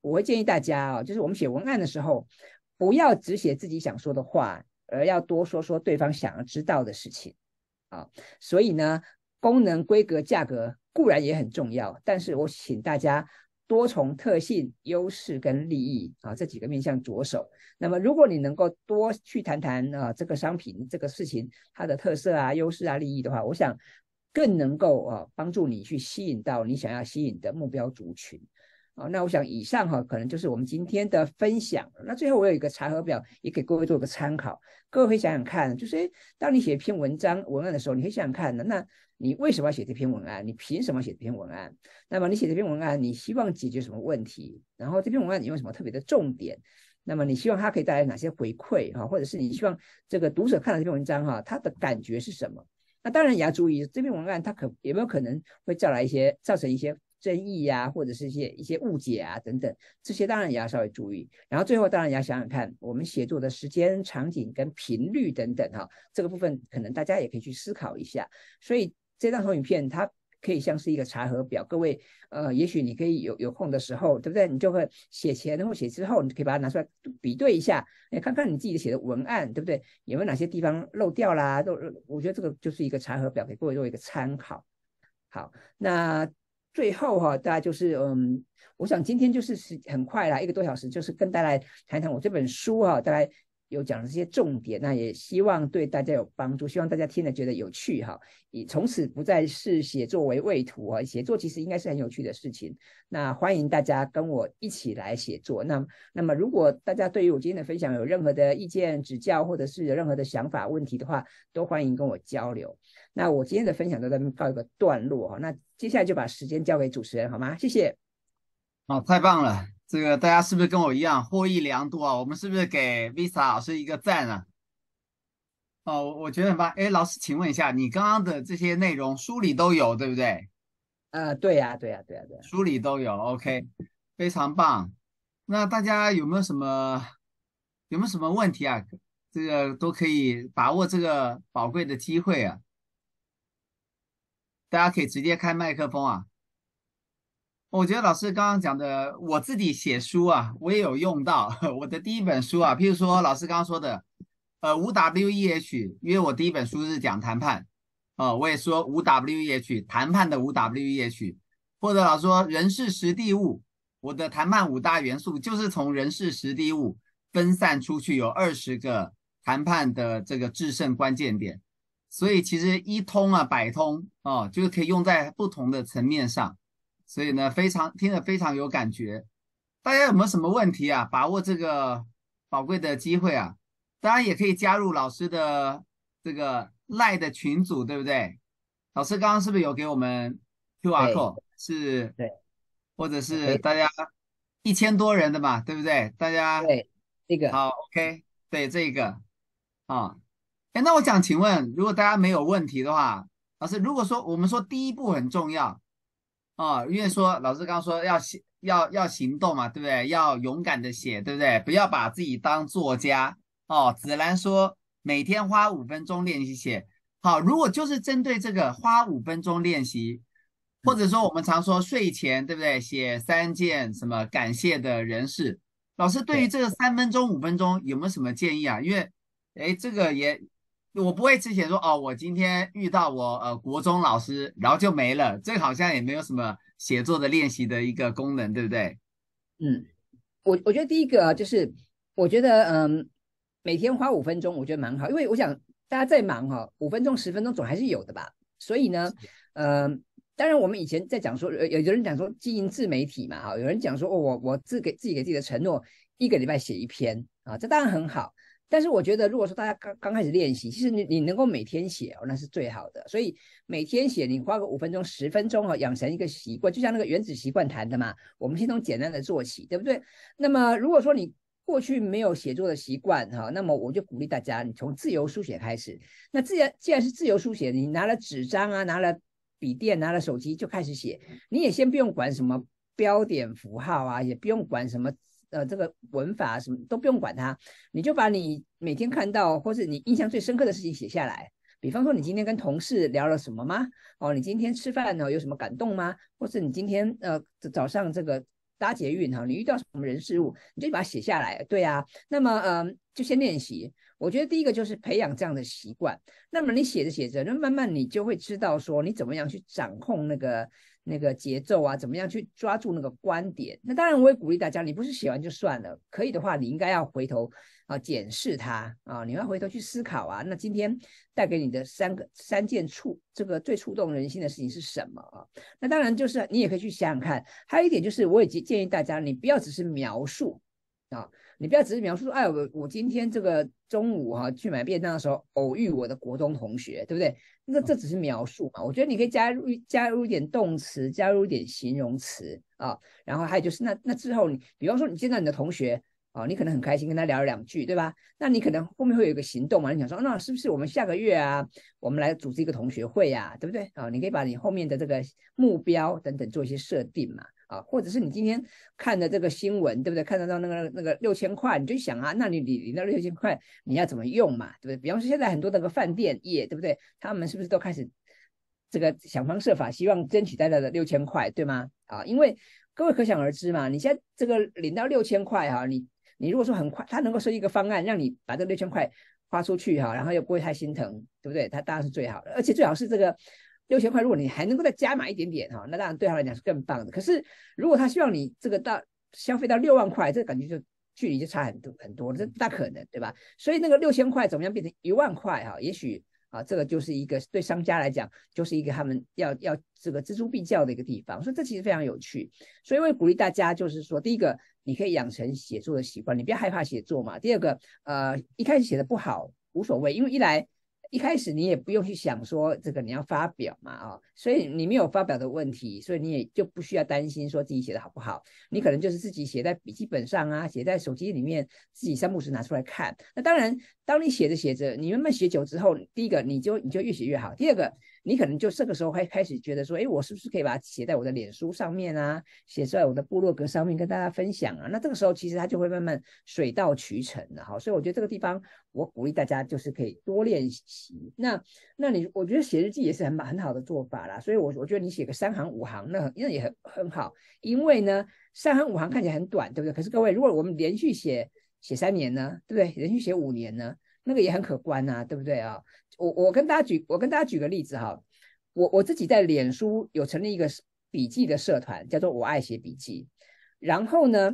我会建议大家哦，就是我们写文案的时候，不要只写自己想说的话，而要多说说对方想要知道的事情啊。所以呢，功能、规格、价格固然也很重要，但是我请大家。多重特性、优势跟利益啊，这几个面向着手。那么，如果你能够多去谈谈啊，这个商品这个事情它的特色啊、优势啊、利益的话，我想更能够啊，帮助你去吸引到你想要吸引的目标族群。啊，那我想以上哈，可能就是我们今天的分享。那最后我有一个查核表，也给各位做个参考。各位可以想想看，就是当你写一篇文章文案的时候，你可以想想看，那你为什么要写这篇文案？你凭什么写这篇文案？那么你写这篇文案，你希望解决什么问题？然后这篇文案你有什么特别的重点？那么你希望它可以带来哪些回馈？哈，或者是你希望这个读者看到这篇文章哈，他的感觉是什么？那当然也要注意，这篇文案它可有没有可能会带来一些造成一些。争议呀，或者是一些一些误解啊，等等，这些当然也要稍微注意。然后最后，当然也要想想看，我们写作的时间、场景跟频率等等，哈，这个部分可能大家也可以去思考一下。所以这张投影片它可以像是一个查核表，各位，呃，也许你可以有有空的时候，对不对？你就会写前或写之后，你可以把它拿出来比对一下，哎，看看你自己写的文案，对不对？有没有哪些地方漏掉啦？都，我觉得这个就是一个查核表，给各位做一个参考。好，那。最后哈，大家就是嗯，我想今天就是是很快啦，一个多小时，就是跟大家谈谈我这本书哈，大家有讲的这些重点，那也希望对大家有帮助，希望大家听了觉得有趣哈。以从此不再是写作为畏途啊，写作其实应该是很有趣的事情。那欢迎大家跟我一起来写作。那那么如果大家对于我今天的分享有任何的意见指教，或者是有任何的想法问题的话，都欢迎跟我交流。那我今天的分享到这边告一个段落哈，那接下来就把时间交给主持人，好吗？谢谢。哦，太棒了，这个大家是不是跟我一样获益良多啊？我们是不是给 Visa 老师一个赞啊？哦，我觉得很棒。哎，老师，请问一下，你刚刚的这些内容书里都有，对不对？呃，对呀，对呀，对呀，对。书里都有，OK，非常棒。那大家有没有什么有没有什么问题啊？这个都可以把握这个宝贵的机会啊。大家可以直接开麦克风啊！我觉得老师刚刚讲的，我自己写书啊，我也有用到。我的第一本书啊，譬如说老师刚刚说的，呃，五 W E H，因为我第一本书是讲谈判啊，我也说五 W E H，谈判的五 W E H，或者老师说人事实地物，我的谈判五大元素就是从人事实地物分散出去，有二十个谈判的这个制胜关键点。所以其实一通啊百通啊，就是可以用在不同的层面上，所以呢非常听着非常有感觉。大家有没有什么问题啊？把握这个宝贵的机会啊，当然也可以加入老师的这个赖的群组，对不对？老师刚刚是不是有给我们 Q R code？是，对，或者是大家一千多人的嘛，对不对？大家对这个好，OK，对这个啊。哎，那我想请问，如果大家没有问题的话，老师，如果说我们说第一步很重要，哦，因为说老师刚刚说要写，要要行动嘛，对不对？要勇敢的写，对不对？不要把自己当作家哦。子兰说每天花五分钟练习写。好，如果就是针对这个花五分钟练习，或者说我们常说睡前对不对？写三件什么感谢的人事。老师对于这个三分钟五分钟有没有什么建议啊？因为，哎，这个也。我不会只写说哦，我今天遇到我呃国中老师，然后就没了。这好像也没有什么写作的练习的一个功能，对不对？嗯，我我觉得第一个就是，我觉得嗯，每天花五分钟，我觉得蛮好，因为我想大家在忙哈，五分钟十分钟总还是有的吧。所以呢，嗯，当然我们以前在讲说，有有人讲说经营自媒体嘛哈，有人讲说哦，我我自给自己给自己的承诺，一个礼拜写一篇啊，这当然很好。但是我觉得，如果说大家刚刚开始练习，其实你你能够每天写哦，那是最好的。所以每天写，你花个五分钟、十分钟啊，养成一个习惯，就像那个原子习惯谈的嘛。我们先从简单的做起，对不对？那么如果说你过去没有写作的习惯哈，那么我就鼓励大家，你从自由书写开始。那既然既然是自由书写，你拿了纸张啊，拿了笔电，拿了手机就开始写，你也先不用管什么标点符号啊，也不用管什么。呃，这个文法什么都不用管它，你就把你每天看到或是你印象最深刻的事情写下来。比方说，你今天跟同事聊了什么吗？哦，你今天吃饭呢有什么感动吗？或是你今天呃早上这个搭捷运哈，你遇到什么人事物，你就把它写下来。对啊，那么嗯，就先练习。我觉得第一个就是培养这样的习惯。那么你写着写着，那慢慢你就会知道说你怎么样去掌控那个。那个节奏啊，怎么样去抓住那个观点？那当然，我也鼓励大家，你不是写完就算了。可以的话，你应该要回头啊，检视它啊，你要回头去思考啊。那今天带给你的三个三件触，这个最触动人心的事情是什么啊？那当然，就是你也可以去想想看。还有一点就是，我也建议大家，你不要只是描述啊。你不要只是描述说，哎，我我今天这个中午哈去买便当的时候偶遇我的国中同学，对不对？那这只是描述嘛。我觉得你可以加入加入一点动词，加入一点形容词啊。然后还有就是，那那之后你，比方说你见到你的同学啊，你可能很开心跟他聊了两句，对吧？那你可能后面会有一个行动嘛，你想说，那是不是我们下个月啊，我们来组织一个同学会呀，对不对？啊，你可以把你后面的这个目标等等做一些设定嘛。啊，或者是你今天看的这个新闻，对不对？看得到那个那个六千块，你就想啊，那你领领到六千块，你要怎么用嘛，对不对？比方说现在很多那个饭店业，对不对？他们是不是都开始这个想方设法，希望争取大家的六千块，对吗？啊，因为各位可想而知嘛，你现在这个领到六千块哈，你你如果说很快，他能够设一个方案，让你把这六千块花出去哈，然后又不会太心疼，对不对？他当然是最好的，而且最好是这个。六千块，如果你还能够再加满一点点哈，那当然对他来讲是更棒的。可是如果他希望你这个到消费到六万块，这感觉就距离就差很多很多，这不大可能，对吧？所以那个六千块怎么样变成一万块哈？也许啊，这个就是一个对商家来讲就是一个他们要要这个锱铢必较的一个地方。所以这其实非常有趣，所以我也鼓励大家，就是说，第一个你可以养成写作的习惯，你不要害怕写作嘛。第二个，呃，一开始写的不好无所谓，因为一来。一开始你也不用去想说这个你要发表嘛啊，所以你没有发表的问题，所以你也就不需要担心说自己写的好不好，你可能就是自己写在笔记本上啊，写在手机里面，自己三不时拿出来看。那当然，当你写着写着，你慢慢写久之后，第一个你就你就越写越好，第二个。你可能就这个时候会开始觉得说，哎，我是不是可以把它写在我的脸书上面啊，写在我的部落格上面跟大家分享啊？那这个时候其实它就会慢慢水到渠成的哈。所以我觉得这个地方，我鼓励大家就是可以多练习。那那你，我觉得写日记也是很很好的做法啦。所以，我我觉得你写个三行五行，那那也很很好。因为呢，三行五行看起来很短，对不对？可是各位，如果我们连续写写三年呢，对不对？连续写五年呢，那个也很可观啊，对不对啊？我我跟大家举我跟大家举个例子哈，我我自己在脸书有成立一个笔记的社团，叫做我爱写笔记。然后呢，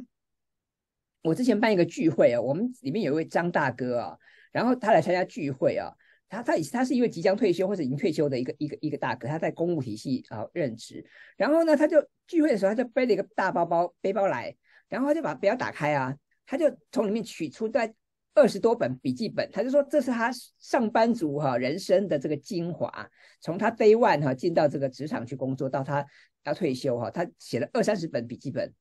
我之前办一个聚会啊，我们里面有一位张大哥啊，然后他来参加聚会啊，他他他是一位即将退休或者已经退休的一个一个一个大哥，他在公务体系啊任职。然后呢，他就聚会的时候他就背了一个大包包背包来，然后他就把背包打开啊，他就从里面取出在。二十多本笔记本，他就说这是他上班族哈人生的这个精华，从他 day one 哈进到这个职场去工作，到他要退休哈，他写了二三十本笔记本。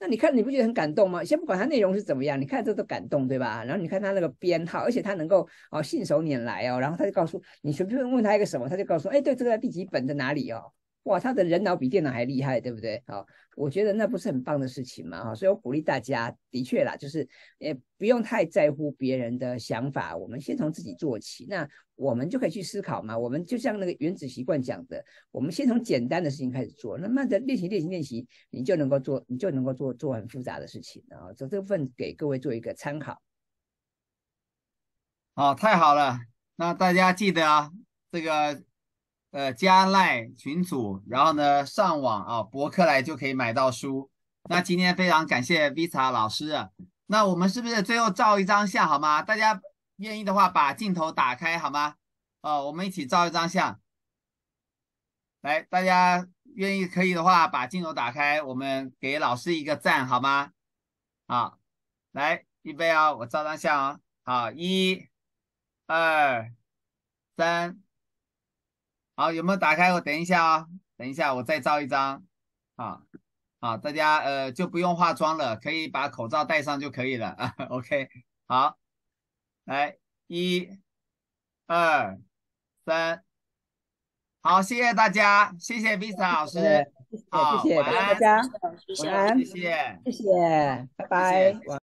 那你看你不觉得很感动吗？先不管他内容是怎么样，你看这都感动对吧？然后你看他那个编号，而且他能够哦信手拈来哦，然后他就告诉你随便问他一个什么，他就告诉哎对，这个第几本在哪里哦。哇，他的人脑比电脑还厉害，对不对？好，我觉得那不是很棒的事情嘛！哈，所以我鼓励大家，的确啦，就是也不用太在乎别人的想法，我们先从自己做起。那我们就可以去思考嘛。我们就像那个原子习惯讲的，我们先从简单的事情开始做，慢慢的练习，练习，练习，你就能够做，你就能够做做很复杂的事情。然后，做这部分给各位做一个参考。好，太好了，那大家记得啊，这个。呃，加赖群组，然后呢，上网啊，博客来就可以买到书。那今天非常感谢 v i s a 老师。那我们是不是最后照一张相好吗？大家愿意的话，把镜头打开好吗？哦，我们一起照一张相。来，大家愿意可以的话，把镜头打开，我们给老师一个赞好吗？好，来，预备啊，我照张相啊。好，一、二、三。好，有没有打开？我等一下啊，等一下，我再照一张。好，好，大家呃就不用化妆了，可以把口罩戴上就可以了啊。OK，好，来，一、二、三，好，谢谢大家，谢谢 v i s a 老师，好，谢谢大家，晚安，谢谢，谢谢，拜拜，晚安。